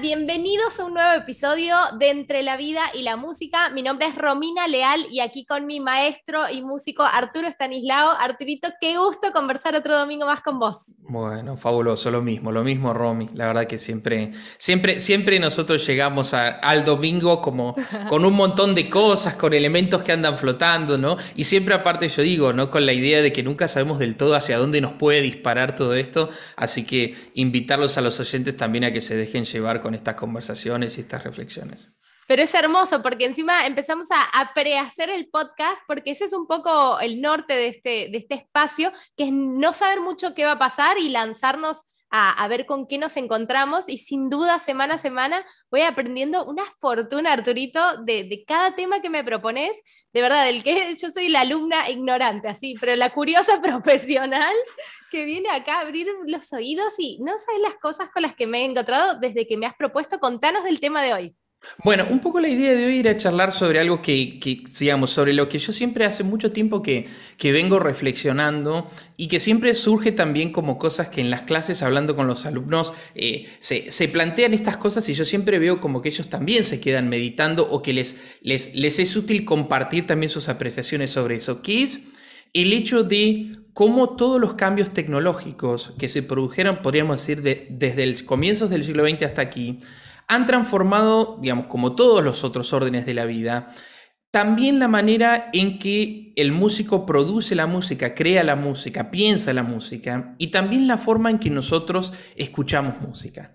bienvenidos a un nuevo episodio de Entre la Vida y la Música. Mi nombre es Romina Leal y aquí con mi maestro y músico Arturo Stanislao. Arturito, qué gusto conversar otro domingo más con vos. Bueno, fabuloso, lo mismo, lo mismo, Romy. La verdad que siempre, siempre, siempre nosotros llegamos al domingo como con un montón de cosas, con elementos que andan flotando, ¿no? Y siempre aparte yo digo, ¿no? Con la idea de que nunca sabemos del todo hacia dónde nos puede disparar todo esto. Así que invitarlos a los oyentes también a que se dejen llevar con con estas conversaciones y estas reflexiones. Pero es hermoso porque encima empezamos a, prehacer el podcast porque ese es un poco el norte de este, de este espacio, que es no saber mucho qué va a pasar y lanzarnos a, ver con qué nos encontramos y sin duda semana a semana voy aprendiendo una fortuna, Arturito, de, cada tema que me propones, de verdad, del que yo soy la alumna ignorante, así, pero la curiosa profesional que viene acá a abrir los oídos y no sabes las cosas con las que me he encontrado desde que me has propuesto, contanos del tema de hoy. Bueno, un poco la idea de hoy era charlar sobre algo que, digamos, sobre lo que yo siempre hace mucho tiempo que, vengo reflexionando y que siempre surge también como cosas que en las clases, hablando con los alumnos, eh, se, plantean estas cosas y yo siempre veo como que ellos también se quedan meditando o que les, es útil compartir también sus apreciaciones sobre eso, que es el hecho de cómo todos los cambios tecnológicos que se produjeron, podríamos decir, desde los comienzos del siglo XX hasta aquí, han transformado, digamos, como todos los otros órdenes de la vida, también la manera en que el músico produce la música, crea la música, piensa la música y también la forma en que nosotros escuchamos música.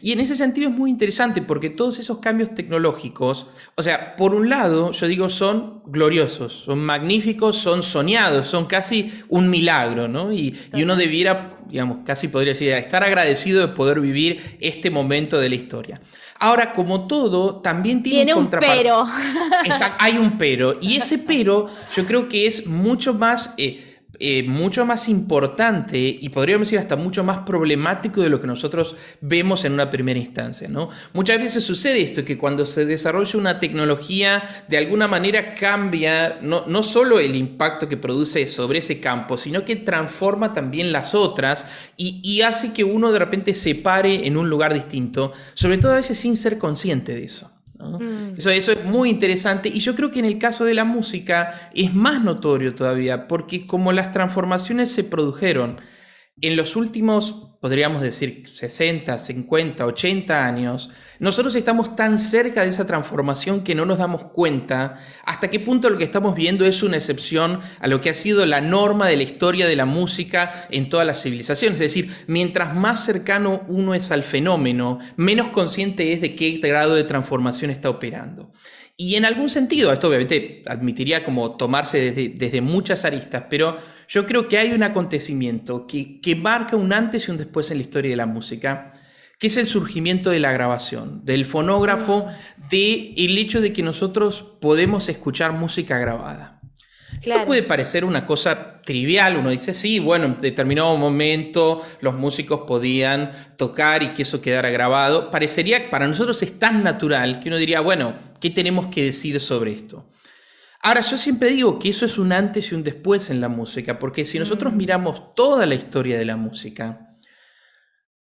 Y en ese sentido es muy interesante porque todos esos cambios tecnológicos, o sea, por un lado, yo digo, son gloriosos, son magníficos, son soñados, son casi un milagro, ¿no? Y, y uno debiera, digamos, casi podría decir, estar agradecido de poder vivir este momento de la historia. Ahora, como todo, también tiene, un, pero. Exacto, hay un pero. Y ese pero yo creo que es mucho más... Eh, eh, mucho más importante y podríamos decir hasta mucho más problemático de lo que nosotros vemos en una primera instancia. ¿no? Muchas veces sucede esto, que cuando se desarrolla una tecnología, de alguna manera cambia no, no solo el impacto que produce sobre ese campo, sino que transforma también las otras y hace que uno de repente se pare en un lugar distinto, sobre todo a veces sin ser consciente de eso. Mm. Eso, eso es muy interesante y yo creo que en el caso de la música es más notorio todavía, porque como las transformaciones se produjeron en los últimos, podríamos decir, 60, 50, 80 años, nosotros estamos tan cerca de esa transformación que no nos damos cuenta hasta qué punto lo que estamos viendo es una excepción a lo que ha sido la norma de la historia de la música en todas las civilizaciones. Es decir, mientras más cercano uno es al fenómeno, menos consciente es de qué grado de transformación está operando. Y en algún sentido, esto obviamente admitiría como tomarse desde, desde muchas aristas, pero yo creo que hay un acontecimiento que, que marca un antes y un después en la historia de la música que es el surgimiento de la grabación, del fonógrafo, de el hecho de que nosotros podemos escuchar música grabada. Esto puede parecer una cosa trivial, uno dice, sí, bueno, en determinado momento los músicos podían tocar y que eso quedara grabado. Parecería, para nosotros es tan natural que uno diría, bueno, ¿qué tenemos que decir sobre esto? Ahora, yo siempre digo que eso es un antes y un después en la música, porque si nosotros mm. miramos toda la historia de la música,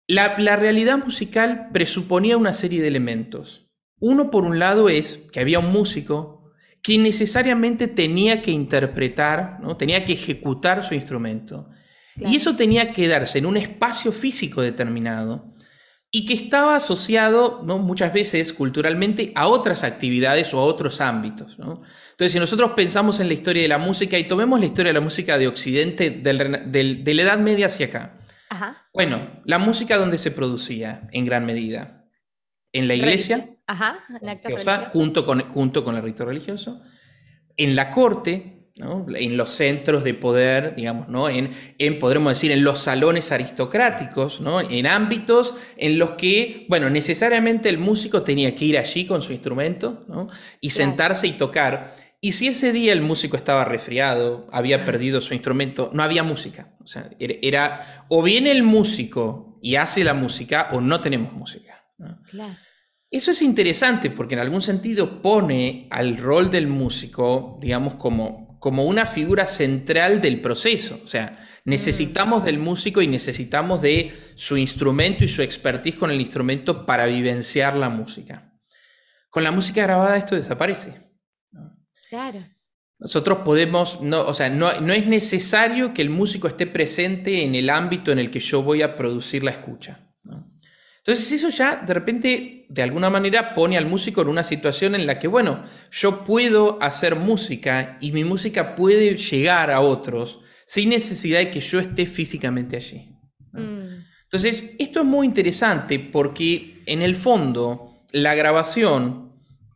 la, realidad musical presuponía una serie de elementos. Uno, por un lado, es que había un músico que necesariamente tenía que interpretar, ¿no? tenía que ejecutar su instrumento. Y eso tenía que darse en un espacio físico determinado y que estaba asociado ¿no? muchas veces culturalmente a otras actividades o a otros ámbitos. Entonces, si nosotros pensamos en la historia de la música y tomemos la historia de la música de Occidente, de la Edad Media hacia acá, bueno, la música donde se producía en gran medida. En la iglesia, junto, con, junto con el rito religioso, en la corte, en los centros de poder, digamos, ¿no? en, en, podremos decir, en los salones aristocráticos, en ámbitos en los que, bueno, necesariamente el músico tenía que ir allí con su instrumento y sentarse y tocar. Y si ese día el músico estaba resfriado, había perdido su instrumento, no había música. O sea, era o viene el músico y hace la música o no tenemos música. Claro. Eso es interesante porque en algún sentido pone al rol del músico, digamos, como, como una figura central del proceso. O sea, necesitamos mm. del músico y necesitamos de su instrumento y su expertise con el instrumento para vivenciar la música. Con la música grabada esto desaparece. Claro. Nosotros podemos, no, o sea, no, es necesario que el músico esté presente en el ámbito en el que yo voy a producir la escucha. Entonces eso ya de repente, de alguna manera, pone al músico en una situación en la que, bueno, yo puedo hacer música y mi música puede llegar a otros sin necesidad de que yo esté físicamente allí. Mm. Entonces, esto es muy interesante porque en el fondo la grabación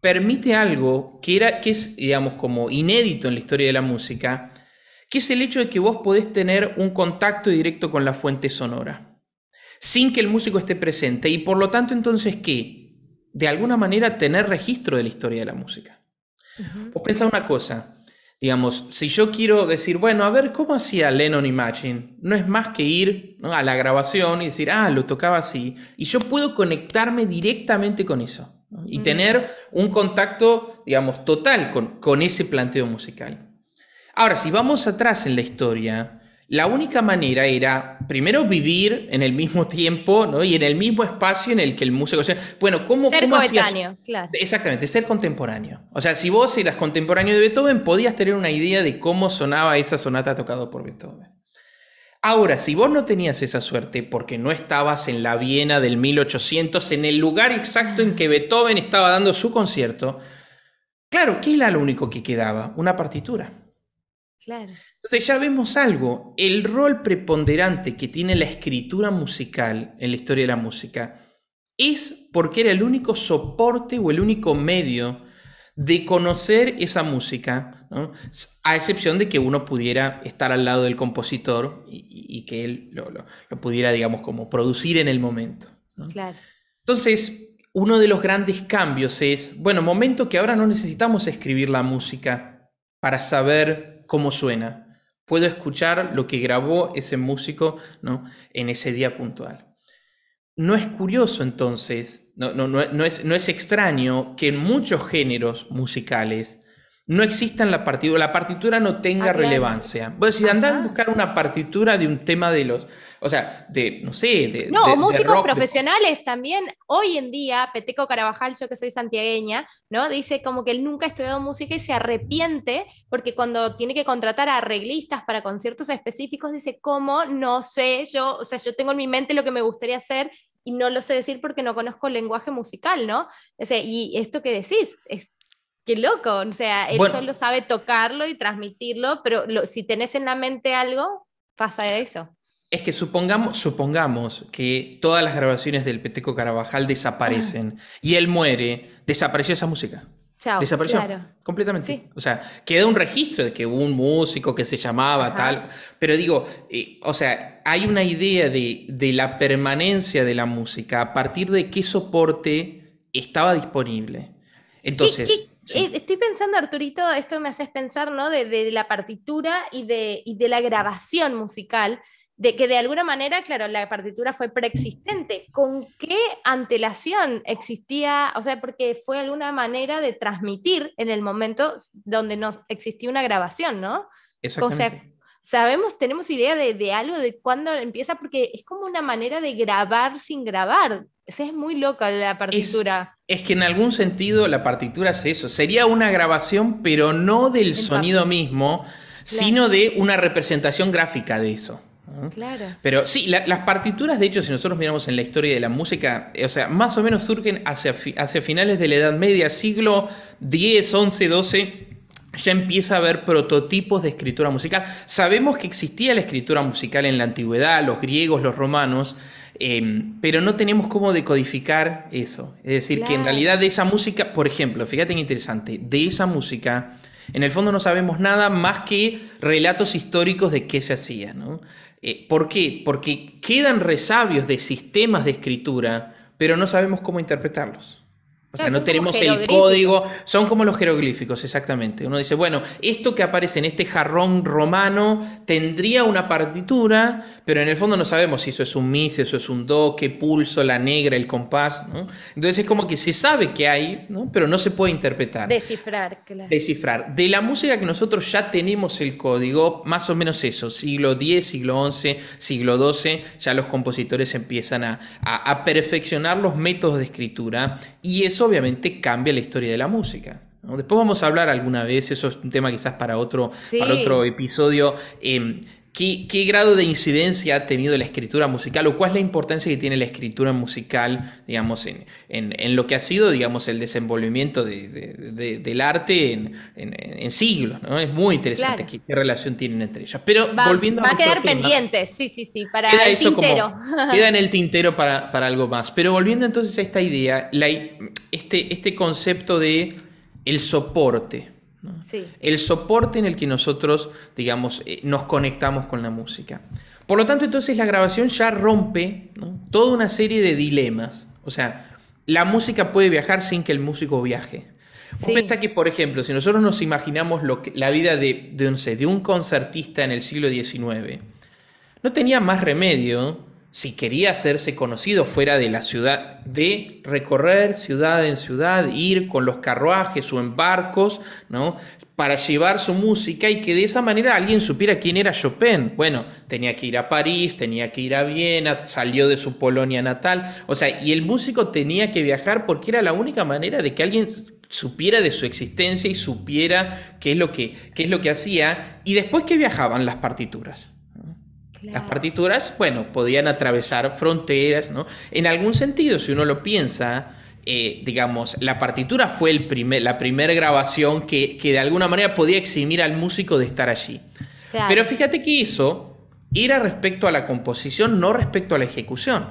permite algo que, era, que es, digamos, como inédito en la historia de la música, que es el hecho de que vos podés tener un contacto directo con la fuente sonora, sin que el músico esté presente, y por lo tanto entonces que, de alguna manera, tener registro de la historia de la música. os pensa Vos una cosa, digamos, si yo quiero decir, bueno, a ver, ¿cómo hacía Lennon Imagine? No es más que ir a la grabación y decir, ah, lo tocaba así, y yo puedo conectarme directamente con eso y tener un contacto, digamos, total con, ese planteo musical. Ahora, si vamos atrás en la historia, la única manera era, primero, vivir en el mismo tiempo ¿no? y en el mismo espacio en el que el músico... bueno, ¿cómo, ser cómo Exactamente, ser contemporáneo. O sea, si vos eras contemporáneo de Beethoven, podías tener una idea de cómo sonaba esa sonata tocada por Beethoven. Ahora, si vos no tenías esa suerte porque no estabas en la Viena del 1800, en el lugar exacto en que Beethoven estaba dando su concierto, claro, ¿qué era lo único que quedaba? Una partitura. Claro. Entonces ya vemos algo, el rol preponderante que tiene la escritura musical en la historia de la música es porque era el único soporte o el único medio de conocer esa música a excepción de que uno pudiera estar al lado del compositor y, que él lo, pudiera, digamos, como producir en el momento. Entonces, uno de los grandes cambios es, bueno, momento que ahora no necesitamos escribir la música para saber cómo suena. Puedo escuchar lo que grabó ese músico en ese día puntual. No es curioso entonces, no es extraño que en muchos géneros musicales no exista en la partitura, la partitura no tenga ah, relevancia. pues si andan a buscar una partitura de un tema de los, o sea, de, no sé, de... No, músicos profesionales también, hoy en día, Peteco Carabajal, yo que soy santiagueña, ¿no? Dice como que él nunca ha estudiado música y se arrepiente porque cuando tiene que contratar a arreglistas para conciertos específicos, dice, ¿cómo? No sé, yo, o sea, yo tengo en mi mente lo que me gustaría hacer y no lo sé decir porque no conozco el lenguaje musical, ¿no? y esto que decís, es Qué loco, o sea, él solo sabe tocarlo y transmitirlo, pero si tenés en la mente algo, pasa eso. Es que supongamos, supongamos que todas las grabaciones del Peteco Carabajal desaparecen ah. y él muere, desapareció esa música. Chao, desapareció completamente. O sea, queda un registro de que hubo un músico que se llamaba tal, pero digo, eh, o sea, hay una idea de, la permanencia de la música a partir de qué soporte estaba disponible. Entonces, ¿Qué, eh, estoy pensando, Arturito, esto me haces pensar, ¿no? De, la partitura y de, la grabación musical, de que de alguna manera, claro, la partitura fue preexistente. ¿Con qué antelación existía? O sea, porque fue alguna manera de transmitir en el momento donde no existía una grabación, ¿no? O sea, sabemos, tenemos idea de, algo, de cuándo empieza, porque es como una manera de grabar sin grabar. es muy loca la partitura. Es, que en algún sentido la partitura es eso. Sería una grabación, pero no del sonido mismo, sino de una representación gráfica de eso. Claro. Pero sí, las partituras, de hecho, si nosotros miramos en la historia de la música, eh, o sea, más o menos surgen hacia, hacia finales de la Edad Media, siglo X, XI, XII ya empieza a haber prototipos de escritura musical. Sabemos que existía la escritura musical en la antigüedad, los griegos, los romanos, em, pero no tenemos cómo decodificar eso. Es decir, que en realidad de esa música, por ejemplo, fíjate qué interesante, de esa música, en el fondo no sabemos nada más que relatos históricos de qué se hacía. ¿no? Eh, ¿Por qué? Porque quedan resabios de sistemas de escritura, pero no sabemos cómo interpretarlos. O sea, no tenemos el código, son como los jeroglíficos, exactamente. Uno dice, bueno, esto que aparece en este jarrón romano tendría una partitura, pero en el fondo no sabemos si eso es un mi, si eso es un do, qué pulso, la negra, el compás. Entonces es como que se sabe que hay, pero no se puede interpretar. Descifrar, claro. Descifrar. De la música que nosotros ya tenemos el código, más o menos eso, siglo X, siglo XI, siglo XII, ya los compositores empiezan a perfeccionar los métodos de escritura y eso obviamente cambia la historia de la música. Después vamos a hablar alguna vez, eso es un tema quizás para otro, para otro episodio, em, ¿Qué, grado de incidencia ha tenido la escritura musical o cuál es la importancia que tiene la escritura musical, digamos, en, en, lo que ha sido, digamos, el desenvolvimiento del arte en, siglos? ¿no? Es muy interesante qué, relación tienen entre ellas. Pero va, volviendo va a, a quedar pendiente, sí, sí, sí, para el tintero. queda en el tintero para, para, algo más. Pero volviendo entonces a esta idea, este, este concepto de el soporte. El soporte en el que nosotros, digamos, eh, nos conectamos con la música. Por lo tanto, entonces la grabación ya rompe toda una serie de dilemas. O sea, la música puede viajar sin que el músico viaje. Sí. que, por ejemplo, si nosotros nos imaginamos la vida de, de un concertista en el siglo XIX, no tenía más remedio si quería hacerse conocido fuera de la ciudad, de recorrer ciudad en ciudad, ir con los carruajes o en barcos, ¿no? Para llevar su música y que de esa manera alguien supiera quién era Chopin. Bueno, tenía que ir a París, tenía que ir a Viena, salió de su Polonia natal. O sea, y el músico tenía que viajar porque era la única manera de que alguien supiera de su existencia y supiera qué es lo que, qué es lo que hacía. Y después que viajaban las partituras. Las partituras, bueno, podían atravesar fronteras, ¿no? En algún sentido, si uno lo piensa, eh, digamos, la partitura fue el primer, la primera grabación que, de alguna manera podía eximir al músico de estar allí. Pero fíjate que eso era respecto a la composición, no respecto a la ejecución.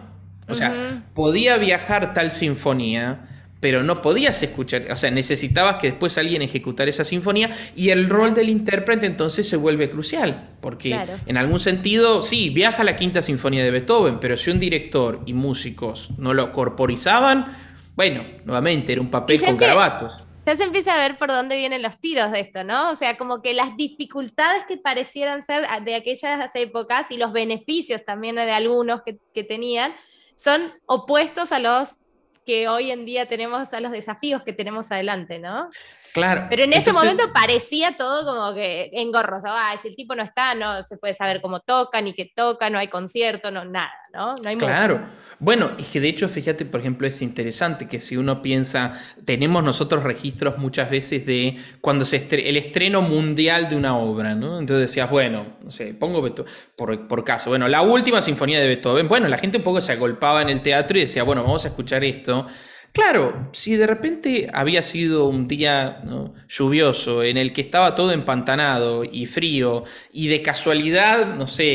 O sea, podía viajar tal sinfonía pero no podías escuchar, o sea, necesitabas que después alguien ejecutara esa sinfonía y el rol del intérprete entonces se vuelve crucial, porque en algún sentido, sí, viaja la quinta sinfonía de Beethoven, pero si un director y músicos no lo corporizaban, bueno, nuevamente era un papel con garabatos. Ya se empieza a ver por dónde vienen los tiros de esto, ¿no? O sea, como que las dificultades que parecieran ser de aquellas épocas y los beneficios también de algunos que, que tenían son opuestos a los que hoy en día tenemos, a los desafíos que tenemos adelante, ¿no? Claro. Pero en ese momento parecía todo como que engorroso. si el tipo no está, no se puede saber cómo toca, ni qué toca, no hay concierto, no nada, ¿no? hay claro. Bueno, es que de hecho, fíjate, por ejemplo, es interesante que si uno piensa, tenemos nosotros registros muchas veces de cuando se el estreno mundial de una obra, ¿no? Entonces decías, bueno, no sé, pongo Beethoven, por, por caso, bueno, la última sinfonía de Beethoven, bueno, la gente un poco se agolpaba en el teatro y decía, bueno, vamos a escuchar esto. Claro, si de repente había sido un día lluvioso en el que estaba todo empantanado y frío y de casualidad, no sé,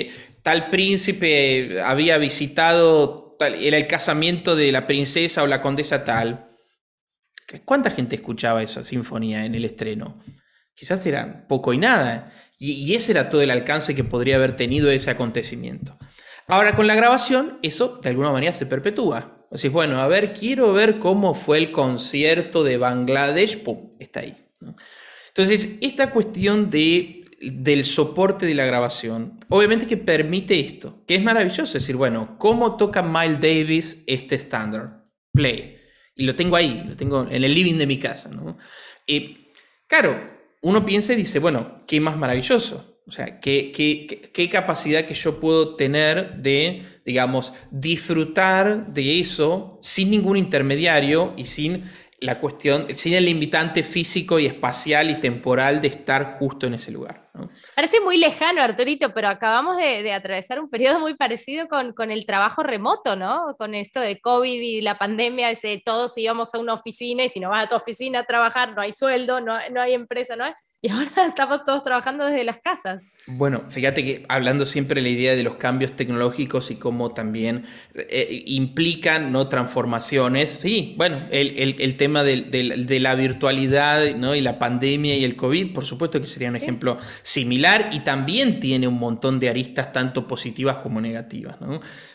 eh, tal príncipe había visitado tal, era el casamiento de la princesa o la condesa tal, ¿cuánta gente escuchaba esa sinfonía en el estreno? Quizás era poco y nada. y ese era todo el alcance que podría haber tenido ese acontecimiento. Ahora con la grabación, eso de alguna manera se perpetúa decís, bueno, a ver, quiero ver cómo fue el concierto de Bangladesh, pum, está ahí. Entonces, esta cuestión de, del soporte de la grabación, obviamente que permite esto, que es maravilloso, es decir, bueno, ¿cómo toca Miles Davis este standard? Play. Y lo tengo ahí, lo tengo en el living de mi casa. ¿no? Eh, claro, uno piensa y dice, bueno, ¿qué más maravilloso? O sea, ¿qué, qué capacidad que yo puedo tener de digamos, disfrutar de eso sin ningún intermediario y sin la cuestión, sin el limitante físico y espacial y temporal de estar justo en ese lugar. Parece muy lejano, Arturito, pero acabamos de, de atravesar un periodo muy parecido con, con, el trabajo remoto, ¿no? Con esto de COVID y la pandemia, ese, todos íbamos a una oficina y si no vas a tu oficina a trabajar, no hay sueldo, no, no hay empresa, ¿no? Y ahora estamos todos trabajando desde las casas. Bueno, fíjate que hablando siempre de la idea de los cambios tecnológicos y cómo también eh, implican ¿no? transformaciones, sí, bueno, el, tema de, la virtualidad y la pandemia y el COVID, por supuesto que sería un ejemplo similar y también tiene un montón de aristas tanto positivas como negativas.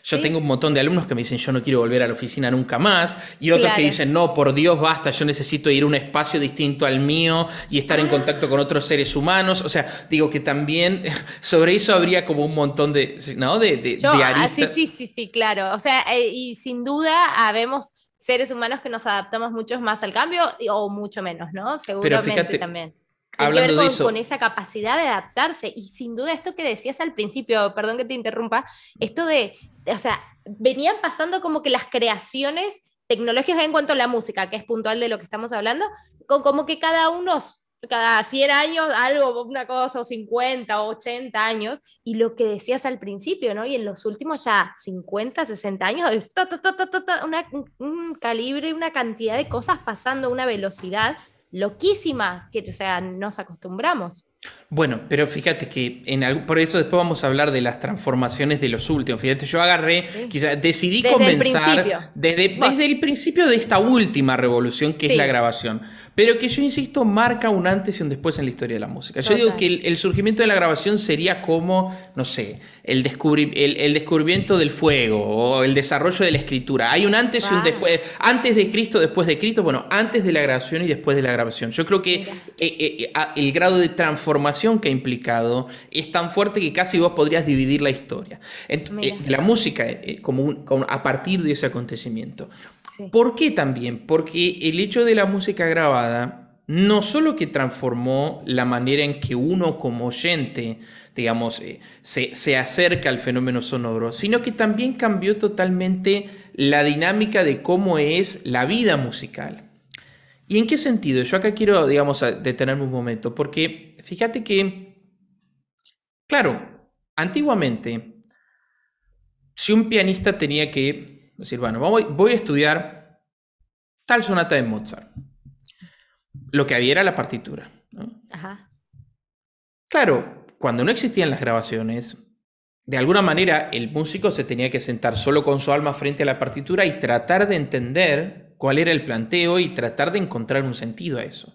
Yo tengo un montón de alumnos que me dicen, yo no quiero volver a la oficina nunca más, y otros que dicen, no, por Dios, basta, yo necesito ir a un espacio distinto al mío y estar en ah. contacto con otros seres humanos. O sea, digo que también sobre eso habría como un montón de, ¿no? De, ah, sí, sí, sí, claro. O sea, eh, y sin duda habemos ah, seres humanos que nos adaptamos mucho más al cambio o mucho menos, ¿no? Seguramente también. Hablando de eso. con esa capacidad de adaptarse y sin duda esto que decías al principio, perdón que te interrumpa, esto de o sea, venían pasando como que las creaciones tecnológicas en cuanto a la música, que es puntual de lo que estamos hablando, como que cada uno, cada 100 años, algo, una cosa, o 50 o 80 años, y lo que decías al principio, ¿no? Y en los últimos ya 50, 60 años, una, un calibre, una cantidad de cosas pasando, una velocidad loquísima, que o sea, nos acostumbramos. Bueno, pero fíjate que en por eso después vamos a hablar de las transformaciones de los últimos. Fíjate, yo agarré, decidí comenzar desde, desde, el principio de esta última revolución que es la grabación pero que yo insisto, marca un antes y un después en la historia de la música. Yo digo que el, surgimiento de la grabación sería como, no sé, el, el, descubrimiento del fuego o el desarrollo de la escritura. Hay un antes y un después, antes de Cristo, después de Cristo, bueno, antes de la grabación y después de la grabación. Yo creo que eh, eh, eh, el grado de transformación que ha implicado es tan fuerte que casi vos podrías dividir la historia. la música a partir de ese acontecimiento. ¿Por qué también? Porque el hecho de la música grabada no solo que transformó la manera en que uno como oyente, digamos, eh, se, se, acerca al fenómeno sonoro, sino que también cambió totalmente la dinámica de cómo es la vida musical. ¿Y en qué sentido? Yo acá quiero, digamos, detenerme un momento, porque fíjate que, claro, antiguamente, si un pianista tenía que decir, bueno, voy, voy a estudiar tal sonata de Mozart. Lo que había era la partitura. Claro, cuando no existían las grabaciones, de alguna manera el músico se tenía que sentar solo con su alma frente a la partitura y tratar de entender cuál era el planteo y tratar de encontrar un sentido a eso.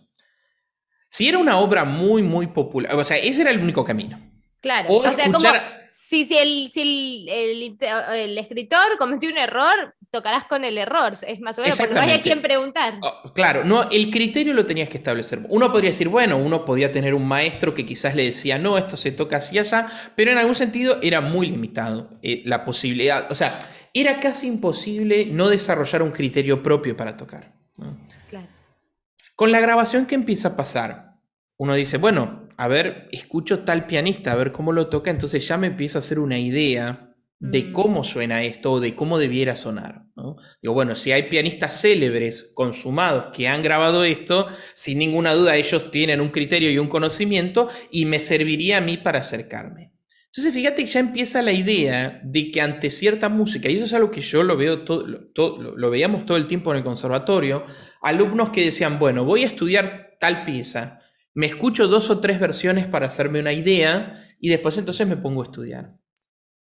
Si era una obra muy, muy popular, o sea, ese era el único camino. Claro, o, si el, el, escritor cometió un error, tocarás con el error, es más o menos, porque no hay a quien preguntar. Oh, claro, no, el criterio lo tenías que establecer. Uno podría decir, bueno, uno podía tener un maestro que quizás le decía, no, esto se toca así, así, pero en algún sentido era muy limitado eh, la posibilidad, o sea, era casi imposible no desarrollar un criterio propio para tocar. Claro. Con la grabación, ¿qué empieza a pasar? Uno dice, bueno, a ver, escucho tal pianista, a ver cómo lo toca, entonces ya me empiezo a hacer una idea de mm. cómo suena esto o de cómo debiera sonar. Digo, bueno, si hay pianistas célebres, consumados, que han grabado esto, sin ninguna duda ellos tienen un criterio y un conocimiento y me serviría a mí para acercarme. Entonces, fíjate que ya empieza la idea de que ante cierta música, y eso es algo que yo lo veo, todo, lo veíamos todo el tiempo en el conservatorio, alumnos que decían, bueno, voy a estudiar tal pieza, me escucho dos o tres versiones para hacerme una idea y después entonces me pongo a estudiar.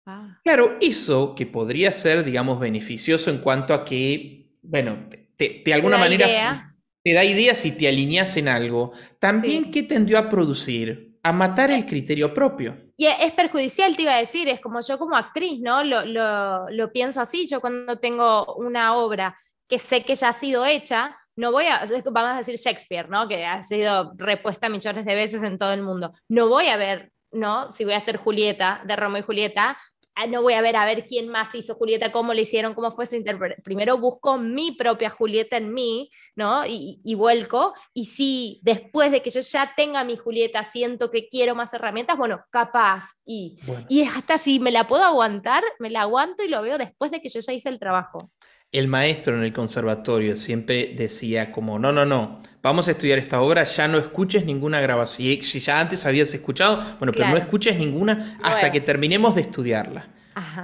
Ah. Claro, eso que podría ser, digamos, beneficioso en cuanto a que, bueno, de alguna manera te da ideas y te alineas en algo, también que tendió a producir, a matar el eh, criterio propio. Y es perjudicial, te iba a decir, es como yo como actriz, ¿no? lo pienso así, yo cuando tengo una obra que sé que ya ha sido hecha, no voy a, vamos a decir Shakespeare, ¿no? Que ha sido repuesta millones de veces en todo el mundo. No voy a ver, ¿no? Si voy a ser Julieta, de Romeo y Julieta, ah, no voy a ver a ver quién más hizo Julieta, cómo le hicieron, cómo fue su interpretación, Primero busco mi propia Julieta en mí, ¿no? Y, vuelco. Y si después de que yo ya tenga mi Julieta siento que quiero más herramientas, bueno, capaz. Y, y hasta si me la puedo aguantar, me la aguanto y lo veo después de que yo ya hice el trabajo el maestro en el conservatorio siempre decía como, no, no, no, vamos a estudiar esta obra, ya no escuches ninguna grabación. Si ya antes habías escuchado, bueno, pero no escuches ninguna hasta que terminemos de estudiarla.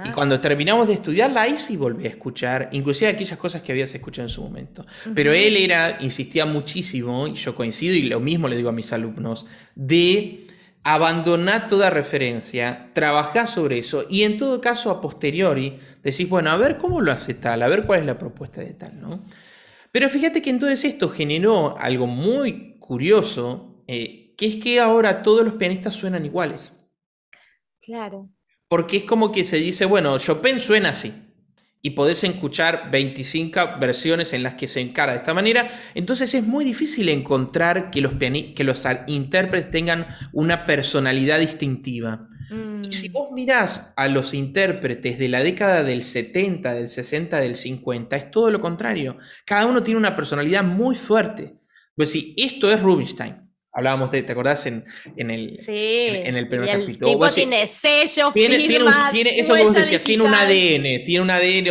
Y cuando terminamos de estudiarla, ahí sí volví a escuchar, inclusive aquellas cosas que habías escuchado en su momento. Pero él era, insistía muchísimo, y yo coincido, y lo mismo le digo a mis alumnos, de abandoná toda referencia, trabajá sobre eso y en todo caso a posteriori decís, bueno, a ver cómo lo hace tal, a ver cuál es la propuesta de tal, ¿no? Pero fíjate que entonces esto generó algo muy curioso, eh, que es que ahora todos los pianistas suenan iguales. Claro. Porque es como que se dice, bueno, Chopin suena así y podés escuchar 25 versiones en las que se encara de esta manera, entonces es muy difícil encontrar que los, que los intérpretes tengan una personalidad distintiva. Mm. Y si vos mirás a los intérpretes de la década del 70, del 60, del 50, es todo lo contrario. Cada uno tiene una personalidad muy fuerte. Pues si esto es Rubinstein, Hablábamos de, ¿te acordás? En, en el, en, el primer capítulo. Tipo tiene sello, tiene, eso tiene un ADN, tiene un ADN,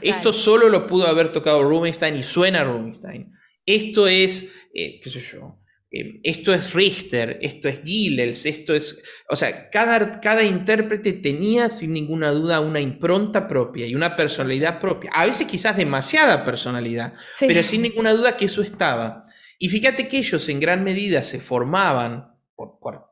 esto solo lo pudo haber tocado Rubinstein y suena Rubinstein. Esto es, eh, qué sé yo, eh, esto es Richter, esto es giles esto es... O sea, cada, cada intérprete tenía sin ninguna duda una impronta propia y una personalidad propia. A veces quizás demasiada personalidad, pero sin ninguna duda que eso estaba. Y fíjate que ellos en gran medida se formaban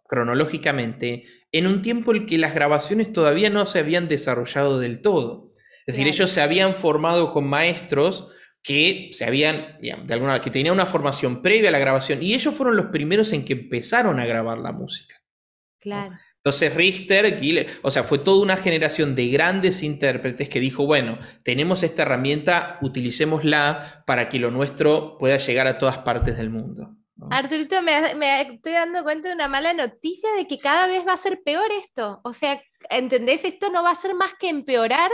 cronológicamente en un tiempo en que las grabaciones todavía no se habían desarrollado del todo. Es decir, ellos se habían formado con maestros que se habían, de alguna que tenían una formación previa a la grabación y ellos fueron los primeros en que empezaron a grabar la música. Claro. Entonces Richter, o sea, fue toda una generación de grandes intérpretes que dijo, bueno, tenemos esta herramienta, utilicémosla para que lo nuestro pueda llegar a todas partes del mundo. Arturito, me, estoy dando cuenta de una mala noticia de que cada vez va a ser peor esto. O sea, ¿entendés? Esto no va a ser más que empeorar.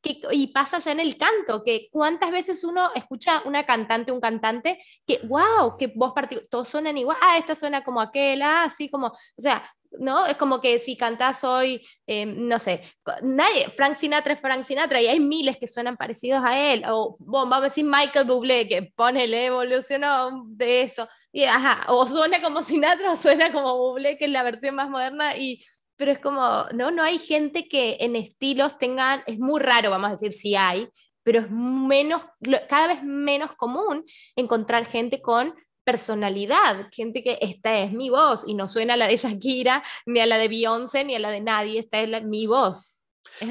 Que, y pasa ya en el canto, que cuántas veces uno escucha una cantante, un cantante, que, wow, que vos todos suenan igual, ah, esta suena como aquel, así ah, como, o sea, ¿no? Es como que si cantás hoy, em, no sé, nadie, Frank Sinatra es Frank Sinatra y hay miles que suenan parecidos a él, o vamos a decir Michael Bublé, que pone el evolucionó de eso, y ajá, o suena como Sinatra o suena como Bublé, que es la versión más moderna, y, pero es como, no, no hay gente que en estilos tengan, es muy raro, vamos a decir, si hay, pero es menos, cada vez menos común encontrar gente con personalidad, gente que esta es mi voz y no suena a la de Shakira, ni a la de Beyoncé, ni a la de nadie, esta es mi voz.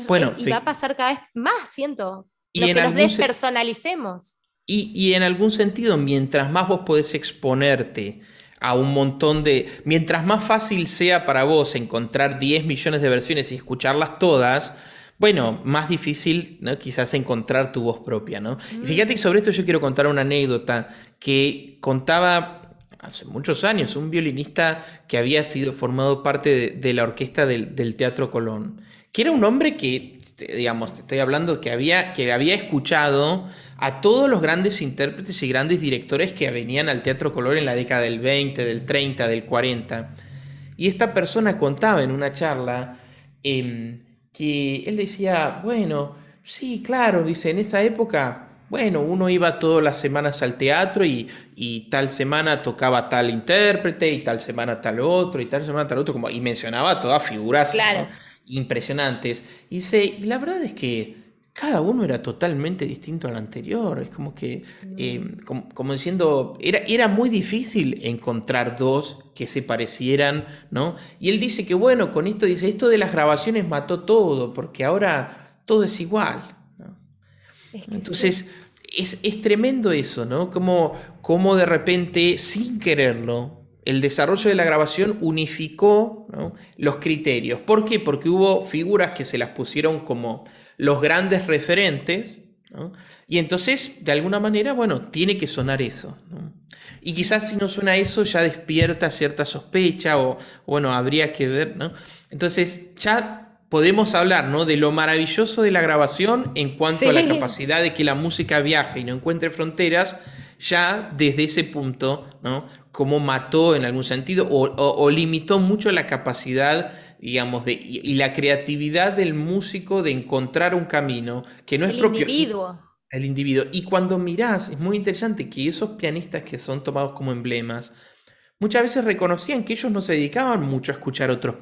bueno, y va a pasar cada vez más, siento. Y que nos despersonalicemos. Y, y, en algún sentido, mientras más vos podés exponerte a un montón de... Mientras más fácil sea para vos encontrar 10 millones de versiones y escucharlas todas, bueno, más difícil ¿no? quizás encontrar tu voz propia, ¿no? Y fíjate que mm. sobre esto yo quiero contar una anécdota que contaba hace muchos años, un violinista que había sido formado parte de, la orquesta del, Teatro Colón, que era un hombre que, digamos, te estoy hablando, que había, que había escuchado a todos los grandes intérpretes y grandes directores que venían al Teatro Colón en la década del 20, del 30, del 40. Y esta persona contaba en una charla em, que él decía, bueno, sí, claro, dice, en esa época, bueno, uno iba todas las semanas al teatro y, tal semana tocaba tal intérprete y tal semana tal otro y tal semana tal otro, como, y mencionaba todas figuras impresionantes. Y dice, y la verdad es que cada uno era totalmente distinto al anterior. Es como que, em, como, diciendo, era, era muy difícil encontrar dos que se parecieran, ¿no? Y él dice que, bueno, con esto dice, esto de las grabaciones mató todo, porque ahora todo es igual. Entonces, es, es, tremendo eso, ¿no? Como, de repente, sin quererlo, el desarrollo de la grabación unificó los criterios. ¿Por qué? Porque hubo figuras que se las pusieron como los grandes referentes, y entonces, de alguna manera, bueno, tiene que sonar eso. Y quizás si no suena eso ya despierta cierta sospecha o, bueno, habría que ver, ¿no? Entonces, ya podemos hablar ¿no? de lo maravilloso de la grabación en cuanto a la capacidad de que la música viaje y no encuentre fronteras, ya desde ese punto, ¿no? como mató en algún sentido o limitó mucho la capacidad de, y, la creatividad del músico de encontrar un camino que no es propio. Individuo. el individuo. Y cuando mirás, es muy interesante que esos pianistas que son tomados como emblemas, muchas veces reconocían que ellos no se dedicaban mucho a escuchar a otros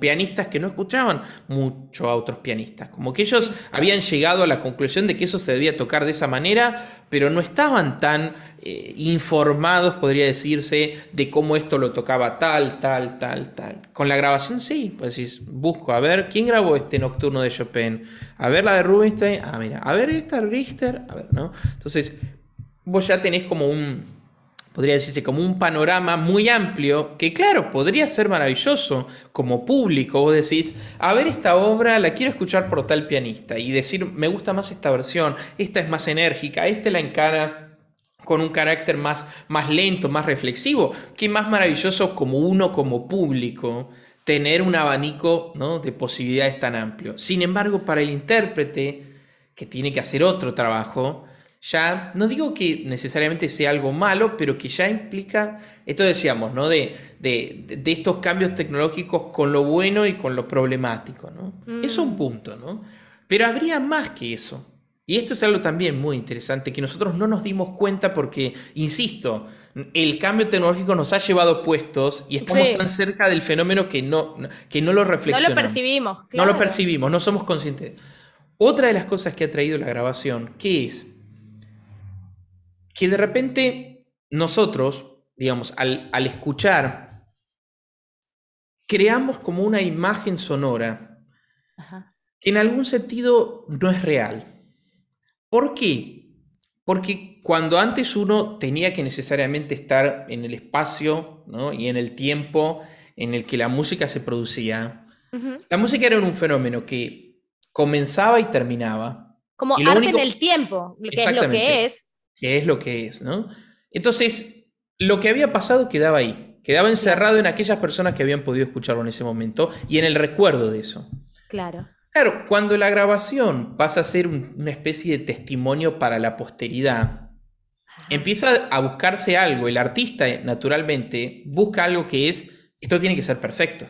pianistas que no escuchaban mucho a otros pianistas. Como que ellos habían llegado a la conclusión de que eso se debía tocar de esa manera, pero no estaban tan eh, informados, podría decirse, de cómo esto lo tocaba tal, tal, tal, tal. Con la grabación sí, pues decís, busco, a ver, ¿quién grabó este nocturno de Chopin? A ver la de Rubinstein, ah, mira, a ver esta Richter, a ver, ¿no? Entonces, vos ya tenés como un podría decirse como un panorama muy amplio, que claro, podría ser maravilloso como público, vos decís, a ver esta obra la quiero escuchar por tal pianista y decir, me gusta más esta versión, esta es más enérgica, este la encara con un carácter más, más lento, más reflexivo, Qué más maravilloso como uno, como público, tener un abanico de posibilidades tan amplio. Sin embargo, para el intérprete, que tiene que hacer otro trabajo, ya, no digo que necesariamente sea algo malo, pero que ya implica, esto decíamos, ¿no? De, de, estos cambios tecnológicos con lo bueno y con lo problemático, ¿no? Mm. Es un punto, ¿no? Pero habría más que eso. Y esto es algo también muy interesante, que nosotros no nos dimos cuenta porque, insisto, el cambio tecnológico nos ha llevado puestos y estamos tan cerca del fenómeno que no, que no lo reflexionamos. No lo percibimos. No lo percibimos, no somos conscientes. Otra de las cosas que ha traído la grabación, ¿qué es que de repente nosotros, digamos, al, escuchar, creamos como una imagen sonora que en algún sentido no es real. ¿Por qué? Porque cuando antes uno tenía que necesariamente estar en el espacio y en el tiempo en el que la música se producía, la música era un fenómeno que comenzaba y terminaba. Como arte en el tiempo, que es lo que es, que es lo que es, ¿no? Entonces, lo que había pasado quedaba ahí, quedaba encerrado en aquellas personas que habían podido escucharlo en ese momento y en el recuerdo de eso. Claro. Claro, cuando la grabación pasa a ser una especie de testimonio para la posteridad, empieza a buscarse algo, el artista eh, naturalmente busca algo que es, esto tiene que ser perfecto.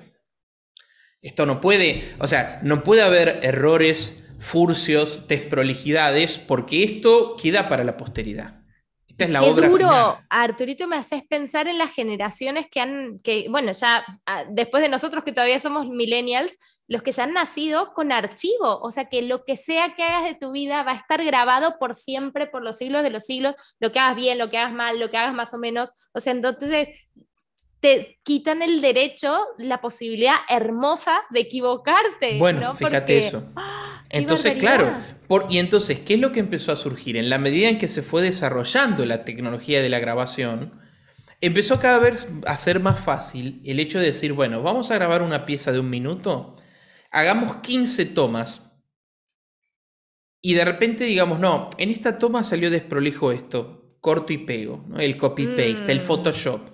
Esto no puede, o sea, no puede haber errores furcios, desprolijidades, porque esto queda para la posteridad. Esta es la Qué Arturito, me haces pensar en las generaciones que han, que, bueno, ya ah, después de nosotros que todavía somos millennials, los que ya han nacido con archivo, o sea que lo que sea que hagas de tu vida va a estar grabado por siempre, por los siglos de los siglos, lo que hagas bien, lo que hagas mal, lo que hagas más o menos, o sea, entonces te quitan el derecho, la posibilidad hermosa de equivocarte. Bueno, fíjate eso. ¡ah! entonces, claro, y entonces, ¿qué es lo que empezó a surgir? En la medida en que se fue desarrollando la tecnología de la grabación, empezó cada vez a ser más fácil el hecho de decir, bueno, vamos a grabar una pieza de un minuto, hagamos 15 tomas. Y de repente digamos, no, en esta toma salió desprolijo esto, corto y pego, el copy-paste, el mm. Photoshop